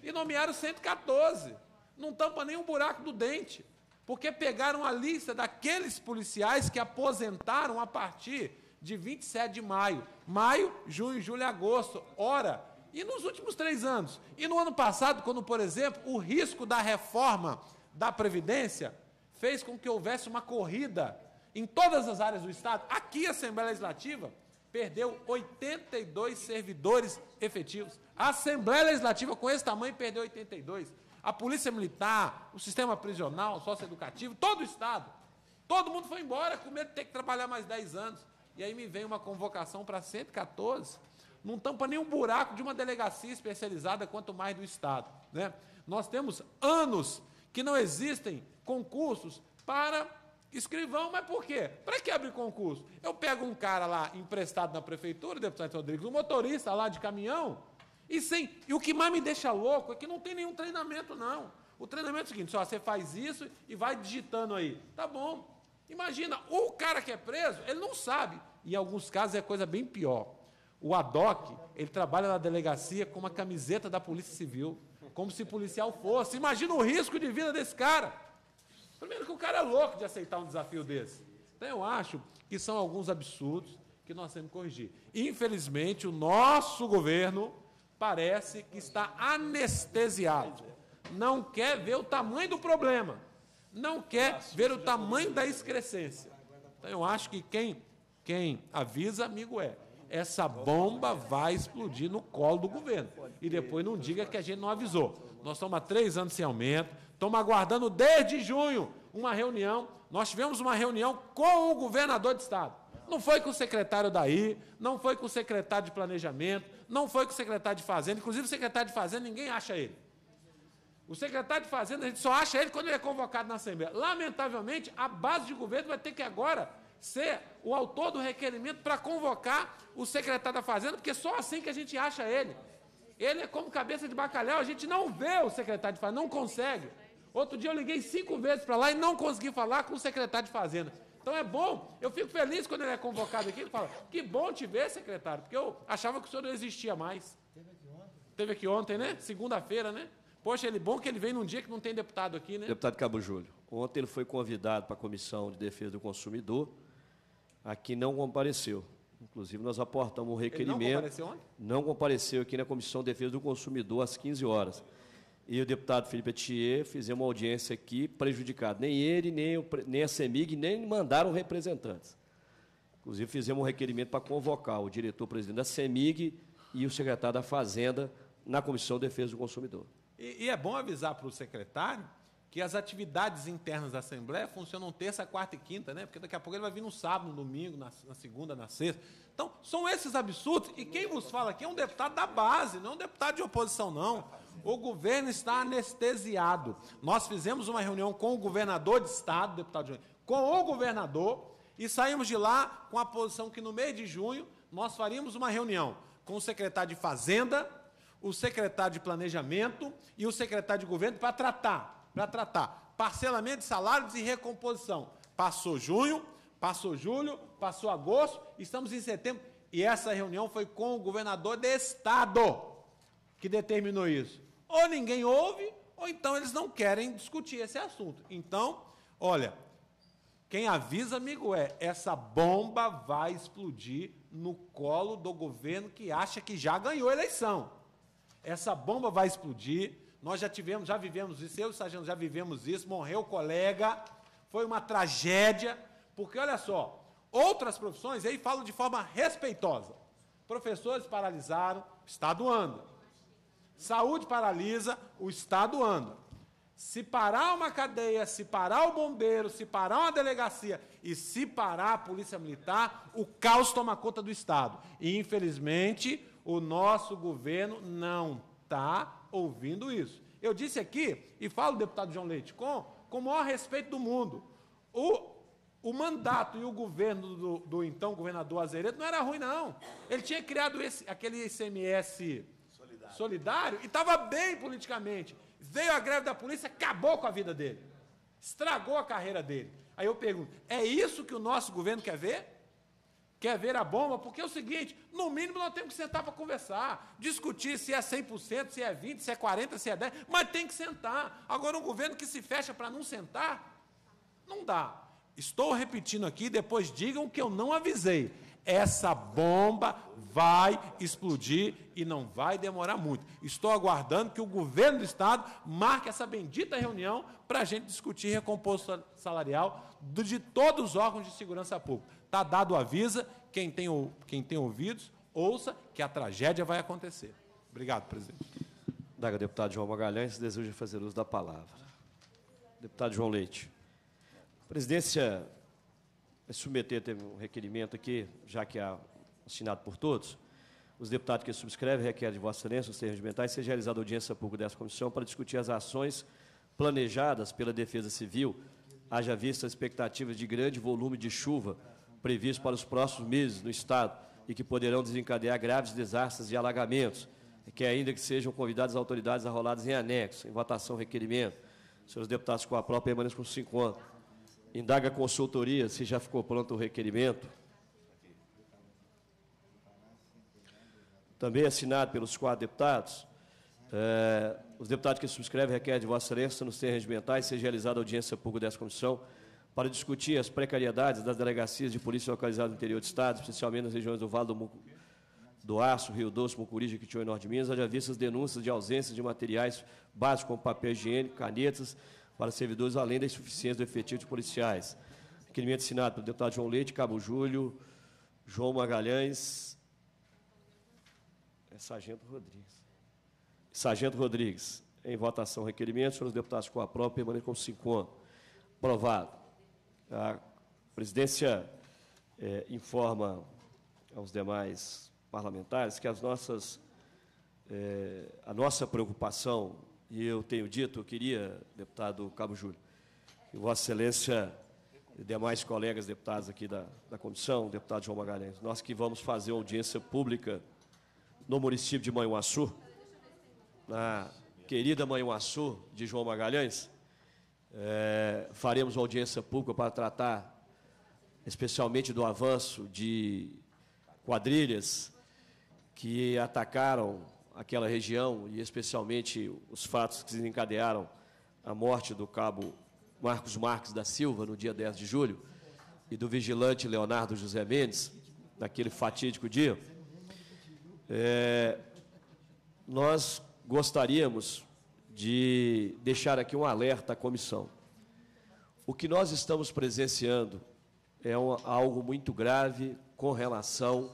E nomearam 114. Não tampa nenhum buraco do dente. Porque pegaram a lista daqueles policiais que aposentaram a partir de 27 de maio. Maio, junho, julho e agosto. Ora, e nos últimos três anos? E no ano passado, quando, por exemplo, o risco da reforma da Previdência fez com que houvesse uma corrida em todas as áreas do Estado, aqui a Assembleia Legislativa perdeu 82 servidores efetivos. A Assembleia Legislativa, com esse tamanho, perdeu 82. A Polícia Militar, o sistema prisional, o socioeducativo, todo o Estado. Todo mundo foi embora com medo de ter que trabalhar mais 10 anos. E aí me vem uma convocação para 114 não tampa nem um buraco de uma delegacia especializada, quanto mais do Estado. Né? Nós temos anos que não existem concursos para escrivão, mas por quê? Para que abrir concurso? Eu pego um cara lá emprestado na prefeitura, deputado Rodrigues, um motorista lá de caminhão, e sem. E o que mais me deixa louco é que não tem nenhum treinamento, não. O treinamento é o seguinte: só você faz isso e vai digitando aí. Tá bom. Imagina, o cara que é preso, ele não sabe. E em alguns casos é coisa bem pior. O ADOC, ele trabalha na delegacia com uma camiseta da Polícia Civil, como se policial fosse. Imagina o risco de vida desse cara. Primeiro que o cara é louco de aceitar um desafio desse. Então eu acho que são alguns absurdos que nós temos que corrigir. Infelizmente, o nosso governo parece que está anestesiado. Não quer ver o tamanho do problema. Não quer ver o tamanho da excrescência. Então eu acho que quem, quem avisa, amigo é essa bomba vai explodir no colo do governo. E depois não diga que a gente não avisou. Nós estamos há três anos sem aumento, estamos aguardando desde junho uma reunião. Nós tivemos uma reunião com o governador de Estado. Não foi com o secretário daí, não foi com o secretário de Planejamento, não foi com o secretário de Fazenda. Inclusive, o secretário de Fazenda, ninguém acha ele. O secretário de Fazenda, a gente só acha ele quando ele é convocado na Assembleia. Lamentavelmente, a base de governo vai ter que agora ser o autor do requerimento para convocar o secretário da Fazenda, porque só assim que a gente acha ele. Ele é como cabeça de bacalhau, a gente não vê o secretário de Fazenda, não consegue. Outro dia eu liguei cinco vezes para lá e não consegui falar com o secretário de Fazenda. Então é bom, eu fico feliz quando ele é convocado aqui e fala: que bom te ver, secretário, porque eu achava que o senhor não existia mais. Teve aqui ontem. né? Segunda-feira, né? Poxa, ele é bom que ele vem num dia que não tem deputado aqui, né? Deputado Cabo Júlio. Ontem ele foi convidado para a Comissão de Defesa do Consumidor aqui não compareceu. Inclusive, nós aportamos um requerimento. Ele não compareceu onde? Não compareceu aqui na Comissão de Defesa do Consumidor às 15 horas. E o deputado Felipe Etier fizemos uma audiência aqui prejudicado. Nem ele, nem, o, nem a CEMIG, nem mandaram representantes. Inclusive, fizemos um requerimento para convocar o diretor-presidente da CEMIG e o secretário da Fazenda na Comissão de Defesa do Consumidor. E, e é bom avisar para o secretário que as atividades internas da Assembleia funcionam terça, quarta e quinta, né? Porque daqui a pouco ele vai vir no sábado, no domingo, na, na segunda, na sexta. Então, são esses absurdos. E quem vos fala aqui é um deputado da base, não é um deputado de oposição, não. O governo está anestesiado. Nós fizemos uma reunião com o governador de estado, deputado Júnior, com o governador, e saímos de lá com a posição que no mês de junho nós faríamos uma reunião com o secretário de Fazenda, o secretário de Planejamento e o secretário de Governo para tratar para tratar parcelamento de salários e recomposição. Passou junho, passou julho, passou agosto, estamos em setembro e essa reunião foi com o governador de estado que determinou isso. Ou ninguém ouve, ou então eles não querem discutir esse assunto. Então, olha, quem avisa, amigo, é essa bomba vai explodir no colo do governo que acha que já ganhou a eleição. Essa bomba vai explodir nós já tivemos, já vivemos isso, eu e o sargento já vivemos isso, morreu o colega, foi uma tragédia, porque olha só, outras profissões aí falam de forma respeitosa. Professores paralisaram, o Estado anda. Saúde paralisa, o Estado anda. Se parar uma cadeia, se parar o bombeiro, se parar uma delegacia e se parar a polícia militar, o caos toma conta do Estado. E, infelizmente, o nosso governo não está ouvindo isso. Eu disse aqui, e falo, deputado João Leite, com, com o maior respeito do mundo, o, o mandato e o governo do, do então governador Azeredo não era ruim, não. Ele tinha criado esse, aquele ICMS solidário, solidário e estava bem politicamente. Veio a greve da polícia, acabou com a vida dele. Estragou a carreira dele. Aí eu pergunto: é isso que o nosso governo quer ver? quer ver a bomba, porque é o seguinte, no mínimo nós temos que sentar para conversar, discutir se é 100%, se é 20%, se é 40%, se é 10%, mas tem que sentar. Agora, um governo que se fecha para não sentar, não dá. Estou repetindo aqui, depois digam que eu não avisei. Essa bomba vai explodir e não vai demorar muito. Estou aguardando que o governo do Estado marque essa bendita reunião para a gente discutir recomposto salarial de todos os órgãos de segurança pública. Está dado o aviso, quem tem, quem tem ouvidos, ouça que a tragédia vai acontecer. Obrigado, presidente. Daga, deputado João Magalhães, deseja fazer uso da palavra. Deputado João Leite. presidência é submeter, teve um requerimento aqui, já que é assinado por todos, os deputados que subscrevem requerem de Vossa Excelência os termos mentais seja realizada audiência pública dessa comissão para discutir as ações planejadas pela Defesa Civil, haja vista as expectativas de grande volume de chuva previsto para os próximos meses no Estado e que poderão desencadear graves desastres e alagamentos, que ainda que sejam convidadas autoridades arroladas em anexo, em votação requerimento. Senhores deputados, com a própria permaneçam com cinco anos. Indaga a consultoria se já ficou pronto o requerimento. Também é assinado pelos quatro deputados. É, os deputados que subscrevem requerem de Vossa Excelência, nos termos regimentais, seja realizada audiência pública dessa comissão para discutir as precariedades das delegacias de polícia localizadas no interior do Estado, especialmente nas regiões do Vale do, Mucu, do Aço, Rio Doce, Mucuripe, Quitinho e Norte de Minas, haja vistas denúncias de ausência de materiais básicos como papel higiênico, canetas, para servidores, além da insuficiência do efetivo de policiais. Requerimento assinado pelo deputado João Leite, Cabo Júlio, João Magalhães, é Sargento Rodrigues. Sargento Rodrigues, em votação, requerimento, senhores deputados com a prova, permaneçam como se encontram. Aprovado. A presidência é, informa aos demais parlamentares que as nossas, é, a nossa preocupação e eu tenho dito, eu queria, deputado Cabo Júlio, que Vossa Excelência e demais colegas deputados aqui da, da comissão, deputado João Magalhães, nós que vamos fazer audiência pública no município de Manhuaçu, na querida Manhuaçu de João Magalhães, é, faremos uma audiência pública para tratar especialmente do avanço de quadrilhas que atacaram aquela região e especialmente os fatos que desencadearam a morte do cabo Marcos Marques da Silva no dia 10 de julho e do vigilante Leonardo José Mendes naquele fatídico dia, é, nós gostaríamos de deixar aqui um alerta à comissão. O que nós estamos presenciando é um, algo muito grave com relação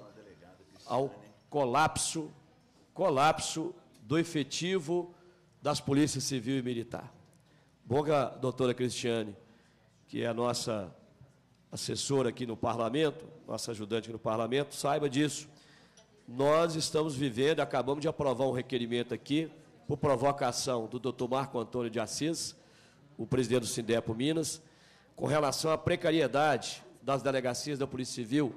ao colapso colapso do efetivo das polícias civil e militar. Bom que a doutora Cristiane, que é a nossa assessora aqui no parlamento, nossa ajudante no parlamento, saiba disso. Nós estamos vivendo, acabamos de aprovar um requerimento aqui, por provocação do doutor Marco Antônio de Assis, o presidente do Sindepo Minas, com relação à precariedade das delegacias da Polícia Civil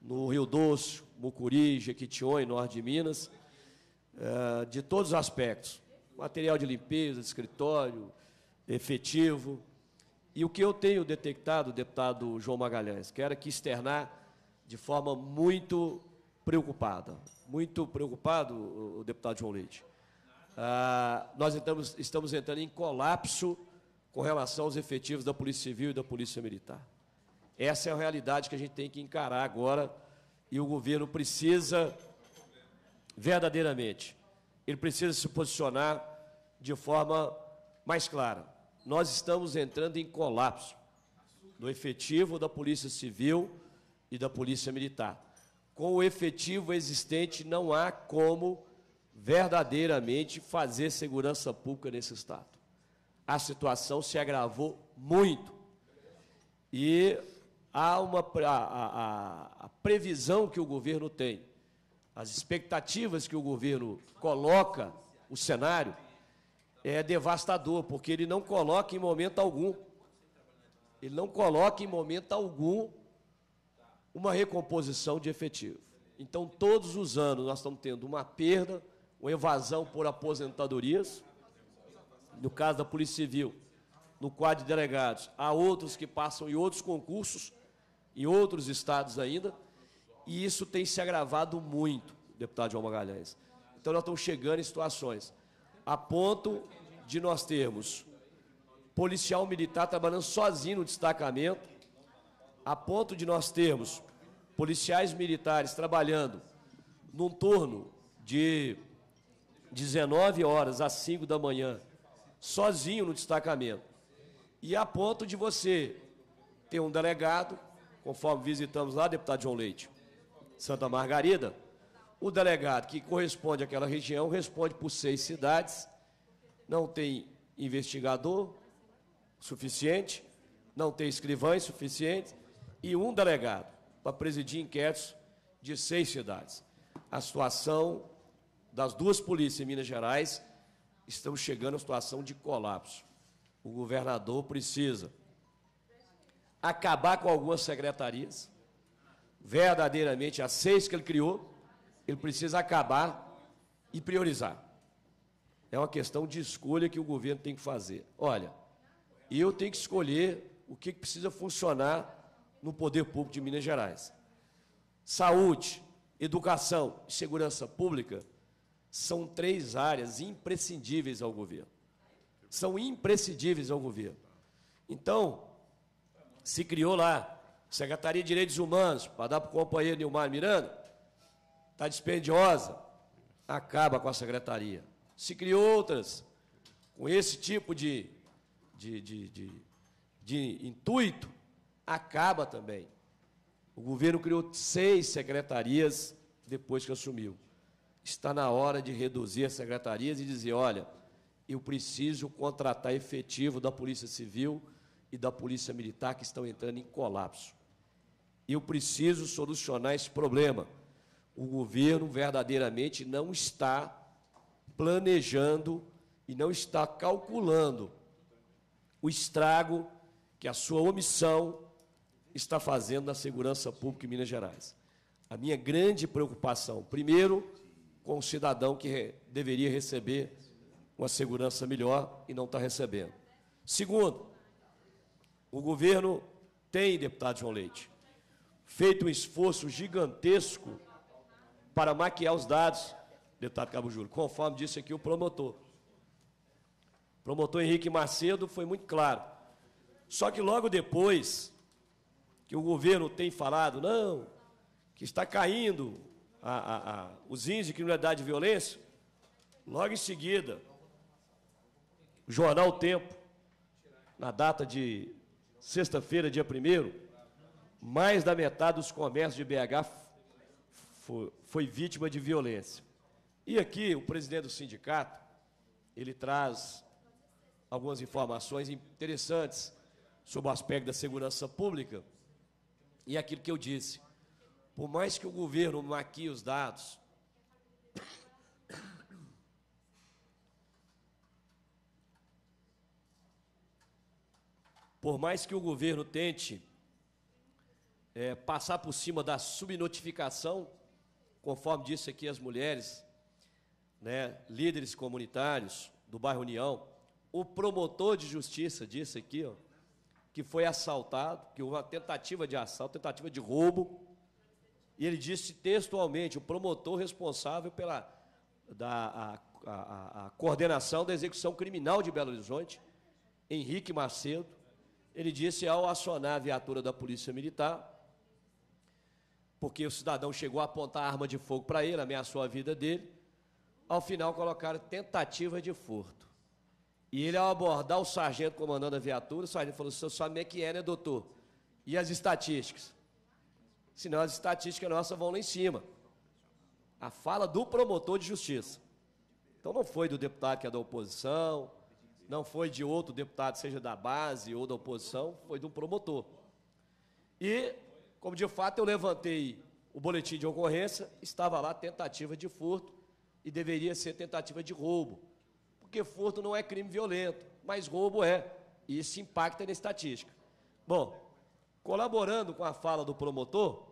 no Rio Doce, Mucuri, Jequitinhonha, Norte de Minas, eh, de todos os aspectos: material de limpeza, de escritório, efetivo. E o que eu tenho detectado, deputado João Magalhães, quero aqui externar de forma muito preocupada, muito preocupado, o deputado João Leite. Ah, nós estamos entrando em colapso com relação aos efetivos da Polícia Civil e da Polícia Militar. Essa é a realidade que a gente tem que encarar agora e o governo precisa verdadeiramente. Ele precisa se posicionar de forma mais clara. Nós estamos entrando em colapso do efetivo da Polícia Civil e da Polícia Militar. Com o efetivo existente, não há como verdadeiramente fazer segurança pública nesse Estado. A situação se agravou muito. E há uma a, a, a previsão que o governo tem as expectativas que o governo coloca, o cenário, é devastador, porque ele não coloca em momento algum, ele não coloca em momento algum uma recomposição de efetivo. Então, todos os anos nós estamos tendo uma perda, uma evasão por aposentadorias. No caso da Polícia Civil, no quadro de delegados, há outros que passam em outros concursos, em outros estados ainda e isso tem se agravado muito, deputado João Magalhães. Então nós estamos chegando em situações a ponto de nós termos policial militar trabalhando sozinho no destacamento, a ponto de nós termos policiais militares trabalhando num turno de 19 horas às 5 da manhã, sozinho no destacamento. E a ponto de você ter um delegado, conforme visitamos lá, deputado João Leite, Santa Margarida. O delegado que corresponde àquela região responde por seis cidades, não tem investigador suficiente, não tem escrivães suficientes e um delegado para presidir inquéritos de seis cidades. A situação das duas polícias em Minas Gerais estão chegando a situação de colapso. O governador precisa acabar com algumas secretarias, verdadeiramente as seis que ele criou, ele precisa acabar e priorizar. É uma questão de escolha que o governo tem que fazer. Olha, eu tenho que escolher o que precisa funcionar no poder público de Minas Gerais. Saúde, educação e segurança pública são três áreas imprescindíveis ao governo. São imprescindíveis ao governo. Então, se criou lá Secretaria de Direitos Humanos, para dar para o companheiro Nilmar Miranda, está dispendiosa, acaba com a secretaria. Se criou outras com esse tipo de, de, de, de, de intuito, acaba também. O governo criou seis secretarias depois que assumiu. Está na hora de reduzir as secretarias e dizer: olha, eu preciso contratar efetivo da Polícia Civil e da Polícia Militar que estão entrando em colapso. Eu preciso solucionar esse problema. O governo verdadeiramente não está planejando e não está calculando o estrago que a sua omissão está fazendo na segurança pública em Minas Gerais. A minha grande preocupação, primeiro, com o cidadão que deveria receber uma segurança melhor e não está recebendo. Segundo, o governo tem, deputado João Leite, feito um esforço gigantesco para maquiar os dados, deputado Cabo Júlio, conforme disse aqui o promotor. O promotor Henrique Macedo foi muito claro. Só que logo depois que o governo tem falado, não, que está caindo a, a, a, os índices de criminalidade e violência, logo em seguida, o jornal Tempo, na data de sexta-feira, dia 1 mais da metade dos comércios de BH foi vítima de violência. E aqui o presidente do sindicato, ele traz algumas informações interessantes sobre o aspecto da segurança pública e aquilo que eu disse. Por mais que o governo maquie os dados, por mais que o governo tente é, passar por cima da subnotificação, conforme disse aqui as mulheres, né, líderes comunitários do bairro União, o promotor de justiça disse aqui, ó, que foi assaltado, que houve uma tentativa de assalto, tentativa de roubo, e ele disse textualmente, o promotor responsável pela da, a, a, a coordenação da execução criminal de Belo Horizonte, Henrique Macedo, ele disse ao acionar a viatura da Polícia Militar, porque o cidadão chegou a apontar arma de fogo para ele, ameaçou a vida dele. Ao final, colocaram tentativa de furto. E ele, ao abordar o sargento comandando a viatura, o sargento falou: seu sabe é que é, né, doutor? E as estatísticas? Senão as estatísticas nossas vão lá em cima. A fala do promotor de justiça. Então não foi do deputado que é da oposição, não foi de outro deputado, seja da base ou da oposição, foi do promotor. E como de fato eu levantei o boletim de ocorrência, estava lá tentativa de furto e deveria ser tentativa de roubo. Porque furto não é crime violento, mas roubo é. E isso impacta na estatística. Bom, colaborando com a fala do promotor,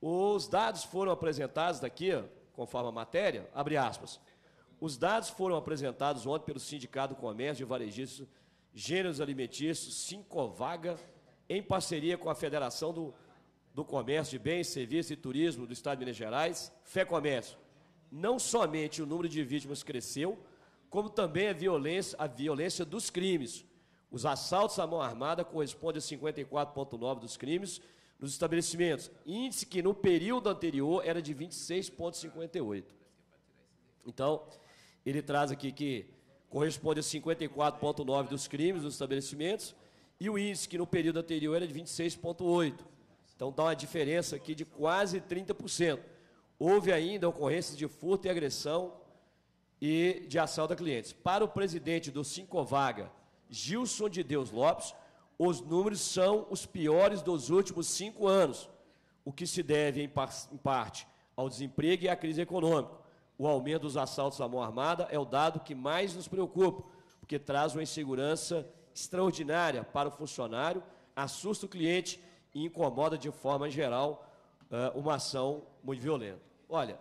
os dados foram apresentados daqui, conforme a matéria, abre aspas. Os dados foram apresentados ontem pelo Sindicato do Comércio e Varejistas Gêneros Alimentícios, Sincovaga, em parceria com a Federação do do Comércio de Bens, Serviços e Turismo do Estado de Minas Gerais, Fé Comércio. Não somente o número de vítimas cresceu, como também a violência, a violência dos crimes. Os assaltos à mão armada correspondem a 54,9% dos crimes nos estabelecimentos, índice que no período anterior era de 26,58%. Então, ele traz aqui que corresponde a 54,9% dos crimes nos estabelecimentos e o índice que no período anterior era de 26,8%. Então dá uma diferença aqui de quase 30%. Houve ainda ocorrências de furto e agressão e de assalto a clientes. Para o presidente do Cinco Vaga Gilson de Deus Lopes, os números são os piores dos últimos cinco anos, o que se deve, em parte, ao desemprego e à crise econômica. O aumento dos assaltos à mão armada é o dado que mais nos preocupa, porque traz uma insegurança extraordinária para o funcionário, assusta o cliente e incomoda de forma geral eh, uma ação muito violenta. Olha,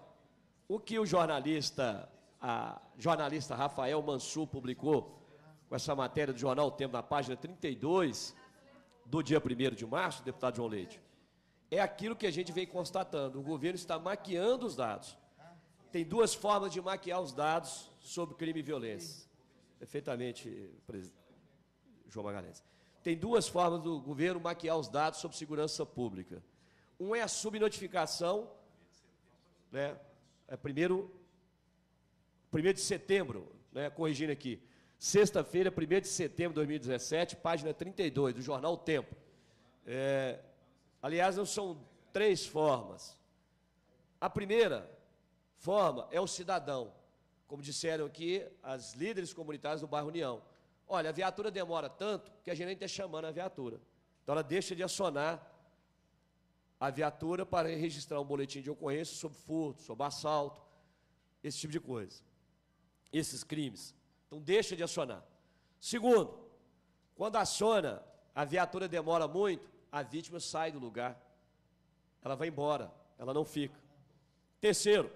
o que o jornalista, a jornalista Rafael Mansur publicou com essa matéria do jornal o Tempo, na página 32, do dia 1 de março, deputado João Leite, é aquilo que a gente vem constatando. O governo está maquiando os dados. Tem duas formas de maquiar os dados sobre crime e violência. Perfeitamente, João Magalhães tem duas formas do governo maquiar os dados sobre segurança pública. Um é a subnotificação, né? É primeiro, primeiro de setembro, né? Corrigindo aqui, sexta-feira, 1 de setembro de 2017, página 32 do jornal o Tempo. É, aliás, não são três formas. A primeira forma é o cidadão, como disseram aqui as líderes comunitárias do bairro União. Olha, a viatura demora tanto que a gerente está chamando a viatura. Então ela deixa de acionar a viatura para registrar um boletim de ocorrência sobre furto, sobre assalto, esse tipo de coisa. Esses crimes. Então deixa de acionar. Segundo, quando aciona, a viatura demora muito, a vítima sai do lugar. Ela vai embora, ela não fica. Terceiro,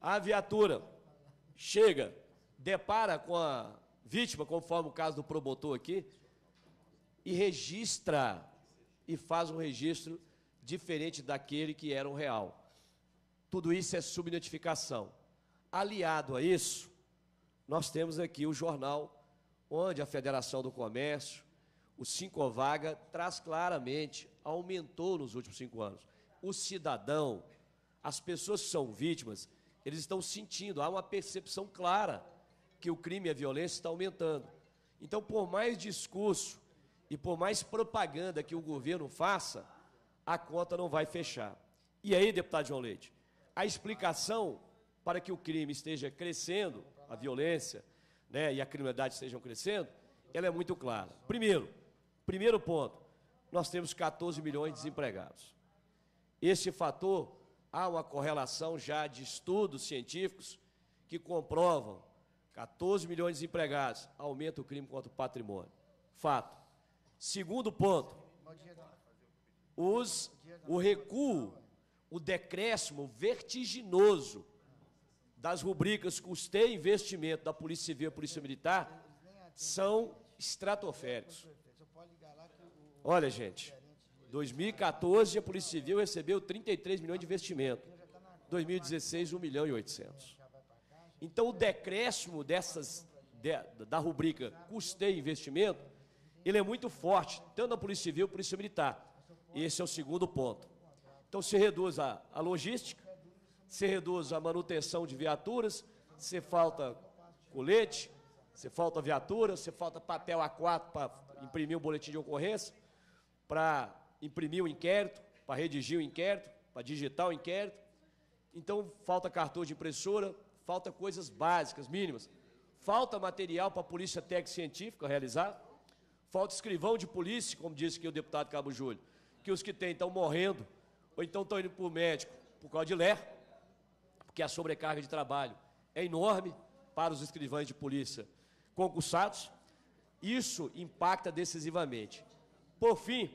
a viatura chega, depara com a vítima, conforme o caso do promotor aqui, e registra e faz um registro diferente daquele que era um real. Tudo isso é subnotificação. Aliado a isso, nós temos aqui o jornal onde a Federação do Comércio, o Cinco Vaga traz claramente, aumentou nos últimos cinco anos. O cidadão, as pessoas que são vítimas, eles estão sentindo, há uma percepção clara que o crime e a violência está aumentando. Então, por mais discurso e por mais propaganda que o governo faça, a conta não vai fechar. E aí, deputado João Leite, a explicação para que o crime esteja crescendo, a violência né, e a criminalidade estejam crescendo, ela é muito clara. Primeiro, primeiro ponto, nós temos 14 milhões de desempregados. Esse fator, há uma correlação já de estudos científicos que comprovam 14 milhões de desempregados, aumenta o crime contra o patrimônio. Fato. Segundo ponto, os, o recuo, o decréscimo vertiginoso das rubricas custeio e investimento da Polícia Civil e Polícia Militar são estratosféricos. Olha, gente, 2014 a Polícia Civil recebeu 33 milhões de investimento. 2016, 1 milhão e 800. Então, o decréscimo dessas, de, da rubrica custeio investimento, ele é muito forte, tanto na Polícia Civil, Polícia Militar. Esse é o segundo ponto. Então, se reduz a, a logística, se reduz a manutenção de viaturas, se falta colete, se falta viatura, se falta papel A4 para imprimir o um boletim de ocorrência, para imprimir o um inquérito, para redigir o um inquérito, para digitar o inquérito. Então, falta cartão de impressora, falta coisas básicas, mínimas. Falta material para a polícia técnica científica realizar, falta escrivão de polícia, como disse aqui o deputado Cabo Júlio, que os que têm estão morrendo, ou então estão indo para o médico por causa de ler, porque a sobrecarga de trabalho é enorme para os escrivães de polícia concursados, isso impacta decisivamente. Por fim,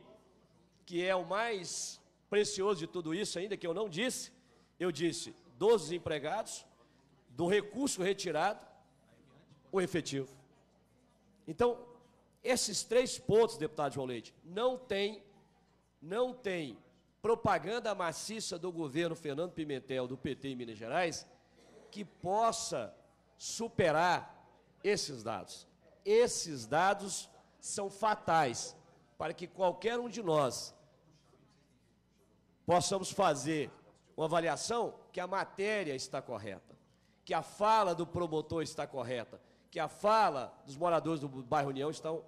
que é o mais precioso de tudo isso ainda, que eu não disse, eu disse 12 empregados, do recurso retirado, o efetivo. Então, esses três pontos, deputado João Leite, não tem, não tem propaganda maciça do governo Fernando Pimentel, do PT em Minas Gerais, que possa superar esses dados. Esses dados são fatais para que qualquer um de nós possamos fazer uma avaliação que a matéria está correta que a fala do promotor está correta, que a fala dos moradores do bairro União estão.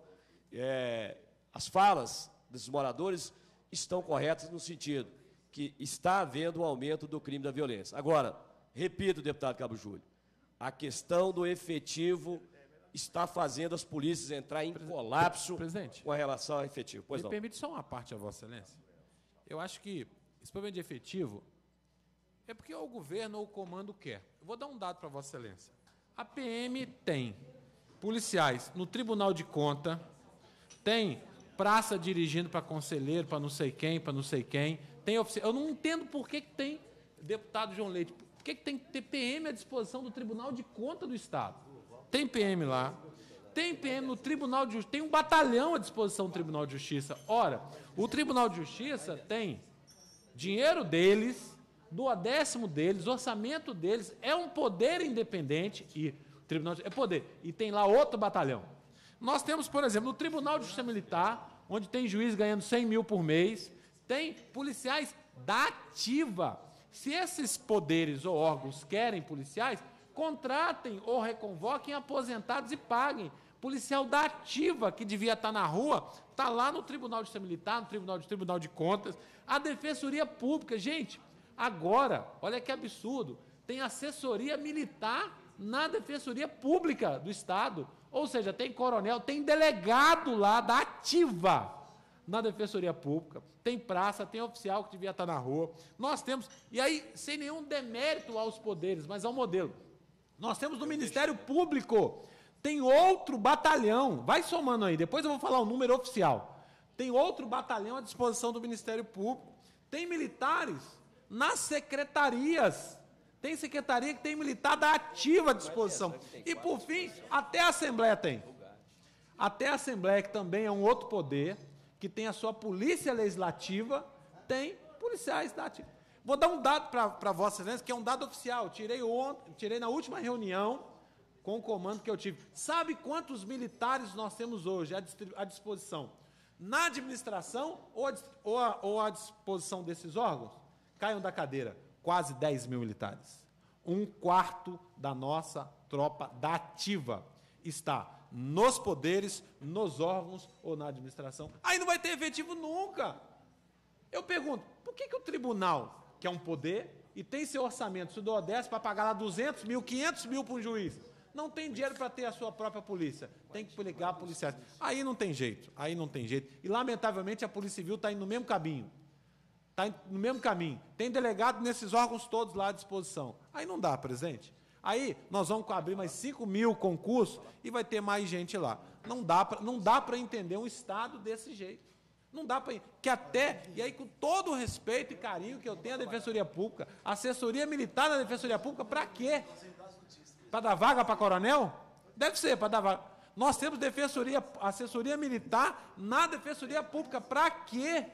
É, as falas desses moradores estão corretas no sentido que está havendo um aumento do crime da violência. Agora, repito, deputado Cabo Júlio, a questão do efetivo está fazendo as polícias entrar em colapso Presidente, com a relação ao efetivo. Pois me não. permite só uma parte, a Vossa Excelência. Eu acho que esse problema de efetivo é porque o governo ou o comando quer. Eu vou dar um dado para Vossa Excelência. A PM tem policiais no Tribunal de Conta, tem praça dirigindo para conselheiro, para não sei quem, para não sei quem, tem oficial. Eu não entendo por que, que tem, deputado João Leite, por que, que tem que ter PM à disposição do Tribunal de Conta do Estado? Tem PM lá. Tem PM no Tribunal de Justiça. Tem um batalhão à disposição do Tribunal de Justiça. Ora, o Tribunal de Justiça tem dinheiro deles do décimo deles, o orçamento deles, é um poder independente e Tribunal é poder. E tem lá outro batalhão. Nós temos, por exemplo, no Tribunal de Justiça Militar, onde tem juiz ganhando 100 mil por mês, tem policiais da ativa. Se esses poderes ou órgãos querem policiais, contratem ou reconvoquem aposentados e paguem. Policial da ativa que devia estar na rua, está lá no Tribunal de Justiça Militar, no Tribunal de Tribunal de Contas, a Defensoria Pública. Gente, Agora, olha que absurdo, tem assessoria militar na Defensoria Pública do Estado. Ou seja, tem coronel, tem delegado lá da ativa na Defensoria Pública, tem praça, tem oficial que devia estar na rua. Nós temos, e aí, sem nenhum demérito aos poderes, mas ao modelo. Nós temos no Ministério Público, tem outro batalhão, vai somando aí, depois eu vou falar o número oficial. Tem outro batalhão à disposição do Ministério Público. Tem militares nas secretarias. Tem secretaria que tem militar da ativa à disposição. E por fim, até a Assembleia tem. Até a Assembleia, que também é um outro poder, que tem a sua polícia legislativa, tem policiais da ativa. Vou dar um dado para Vossa Excelência, que é um dado oficial. Tirei, ontem, tirei na última reunião com o comando que eu tive. Sabe quantos militares nós temos hoje à, disposição? Na administração ou à, ou à disposição desses órgãos? caiam da cadeira. Quase 10 mil militares. Um quarto da nossa tropa da ativa está nos poderes, nos órgãos ou na administração. Aí não vai ter efetivo nunca. Eu pergunto, por que, que o tribunal, que é um poder e tem seu orçamento, se do Odessa para pagar lá 200 mil, 500 mil para um juiz, não tem dinheiro para ter a sua própria polícia, tem que ligar policiais. Aí não tem jeito, aí não tem jeito. E lamentavelmente a Polícia Civil está indo no mesmo caminho. Está no mesmo caminho. Tem delegado nesses órgãos todos lá à disposição. Aí não dá, presidente. Aí nós vamos abrir mais 5 mil concursos e vai ter mais gente lá. Não dá para entender um Estado desse jeito. Não dá para. Que até. E aí, com todo o respeito e carinho que eu tenho à Defensoria Pública, assessoria militar na Defensoria Pública, para quê? Para dar vaga para coronel? Deve ser, para dar vaga. Nós temos defensoria, assessoria militar na Defensoria Pública. Para quê?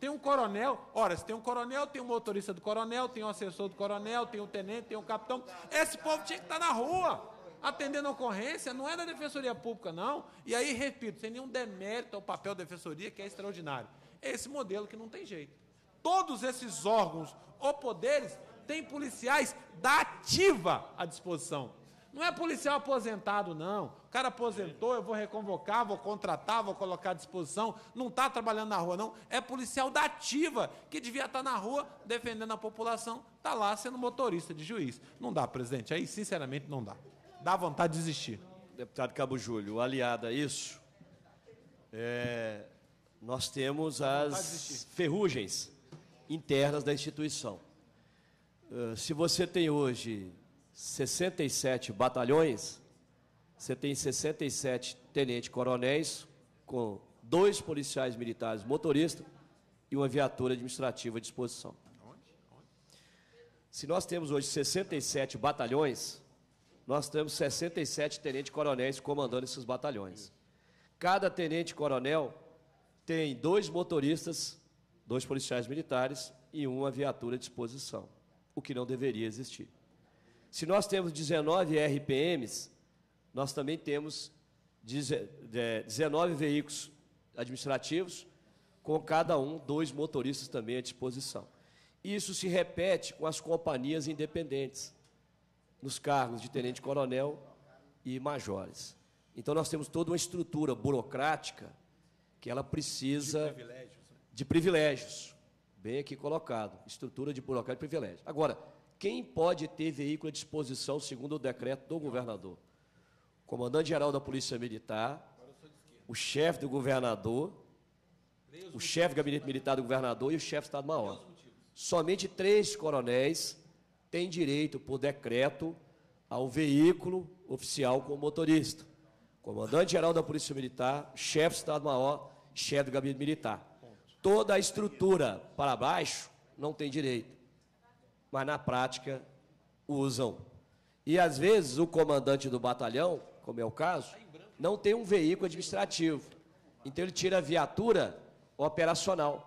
Tem um coronel, ora, se tem um coronel, tem um motorista do coronel, tem um assessor do coronel, tem um tenente, tem um capitão. Esse povo tinha que estar tá na rua, atendendo a ocorrência, não é da Defensoria Pública, não. E aí, repito, sem nenhum demérito ao papel da Defensoria, que é extraordinário. É esse modelo que não tem jeito. Todos esses órgãos ou poderes têm policiais da ativa à disposição. Não é policial aposentado, não. O cara aposentou, eu vou reconvocar, vou contratar, vou colocar à disposição. Não está trabalhando na rua, não. É policial da ativa, que devia estar tá na rua defendendo a população, está lá sendo motorista de juiz. Não dá, presidente. Aí, sinceramente, não dá. Dá vontade de desistir. Deputado Cabo Júlio, aliada a isso, é, nós temos as ferrugens internas da instituição. Uh, se você tem hoje 67 batalhões, você tem 67 tenente-coronéis, com dois policiais militares motoristas e uma viatura administrativa à disposição. Se nós temos hoje 67 batalhões, nós temos 67 tenentes-coronéis comandando esses batalhões. Cada tenente-coronel tem dois motoristas, dois policiais militares e uma viatura à disposição, o que não deveria existir. Se nós temos 19 RPMs, nós também temos 19 veículos administrativos, com cada um dois motoristas também à disposição. Isso se repete com as companhias independentes, nos cargos de tenente-coronel e majores. Então, nós temos toda uma estrutura burocrática que ela precisa de privilégios, né? de privilégios bem aqui colocado, estrutura de burocracia e privilégio. Agora, quem pode ter veículo à disposição segundo o decreto do governador? comandante-geral da Polícia Militar, o chefe do governador, o chefe do gabinete militar do governador e o chefe do Estado-Maior. Somente três coronéis têm direito, por decreto, ao veículo oficial com motorista. Comandante-geral da Polícia Militar, chefe do Estado-Maior, chefe do gabinete militar. Toda a estrutura para baixo não tem direito mas na prática usam. E às vezes o comandante do batalhão, como é o caso, não tem um veículo administrativo. Então ele tira a viatura operacional.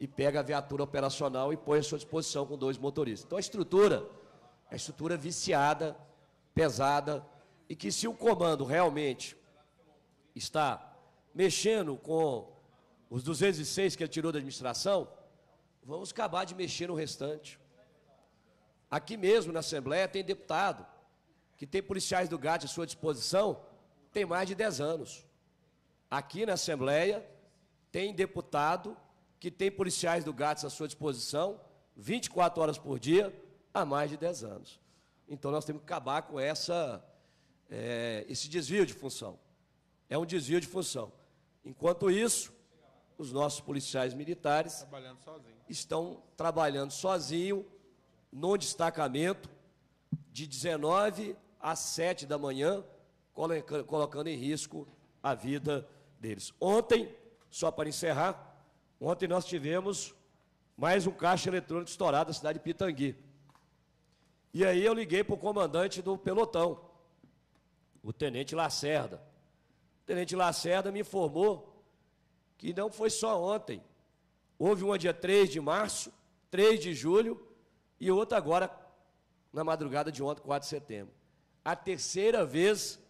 E pega a viatura operacional e põe à sua disposição com dois motoristas. Então a estrutura, a estrutura viciada, pesada, e que se o comando realmente está mexendo com os 206 que ele tirou da administração, vamos acabar de mexer no restante. Aqui mesmo na Assembleia tem deputado que tem policiais do GAT à sua disposição tem mais de 10 anos. Aqui na Assembleia tem deputado que tem policiais do GAT à sua disposição 24 horas por dia há mais de 10 anos. Então nós temos que acabar com essa, é, esse desvio de função. É um desvio de função. Enquanto isso, os nossos policiais militares trabalhando estão trabalhando sozinhos no destacamento, de 19 às 7 da manhã, colocando em risco a vida deles. Ontem, só para encerrar, ontem nós tivemos mais um caixa eletrônico estourado na cidade de Pitangui. E aí eu liguei para o comandante do pelotão, o tenente Lacerda. O tenente Lacerda me informou que não foi só ontem. Houve um dia 3 de março, 3 de julho e outra agora na madrugada de ontem, 4 de setembro. A terceira vez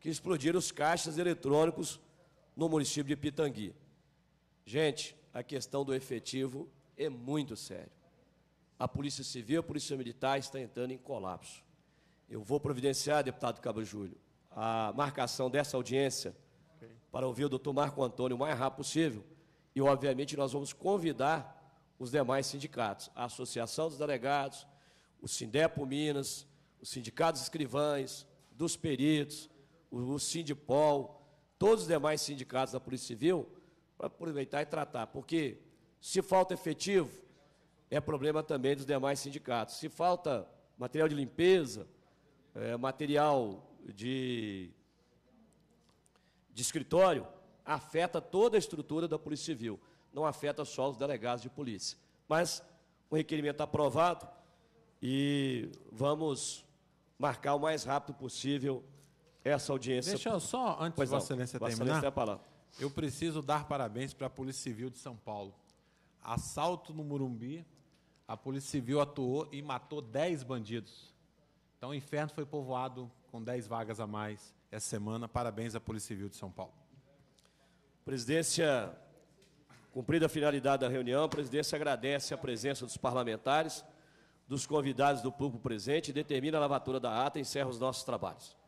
que explodiram os caixas eletrônicos no município de Pitangui. Gente, a questão do efetivo é muito séria. A Polícia Civil, a Polícia Militar está entrando em colapso. Eu vou providenciar, deputado Cabo Júlio, a marcação dessa audiência okay. para ouvir o doutor Marco Antônio o mais rápido possível. E, obviamente, nós vamos convidar os demais sindicatos, a Associação dos Delegados, o Sindepo Minas, os sindicatos escrivães, dos peritos, o Sindipol, todos os demais sindicatos da Polícia Civil, para aproveitar e tratar, porque se falta efetivo, é problema também dos demais sindicatos. Se falta material de limpeza, é, material de, de escritório, afeta toda a estrutura da Polícia Civil não afeta só os delegados de polícia. Mas o requerimento aprovado e vamos marcar o mais rápido possível essa audiência. Deixa eu só, antes pois de Vossa Excelência terminar, Vossa Excelência eu preciso dar parabéns para a Polícia Civil de São Paulo. Assalto no Murumbi, a Polícia Civil atuou e matou 10 bandidos. Então o inferno foi povoado com 10 vagas a mais essa semana. Parabéns à Polícia Civil de São Paulo. Presidência Cumprida a finalidade da reunião, a presidência agradece a presença dos parlamentares, dos convidados do público presente e determina a lavatura da ata e encerra os nossos trabalhos.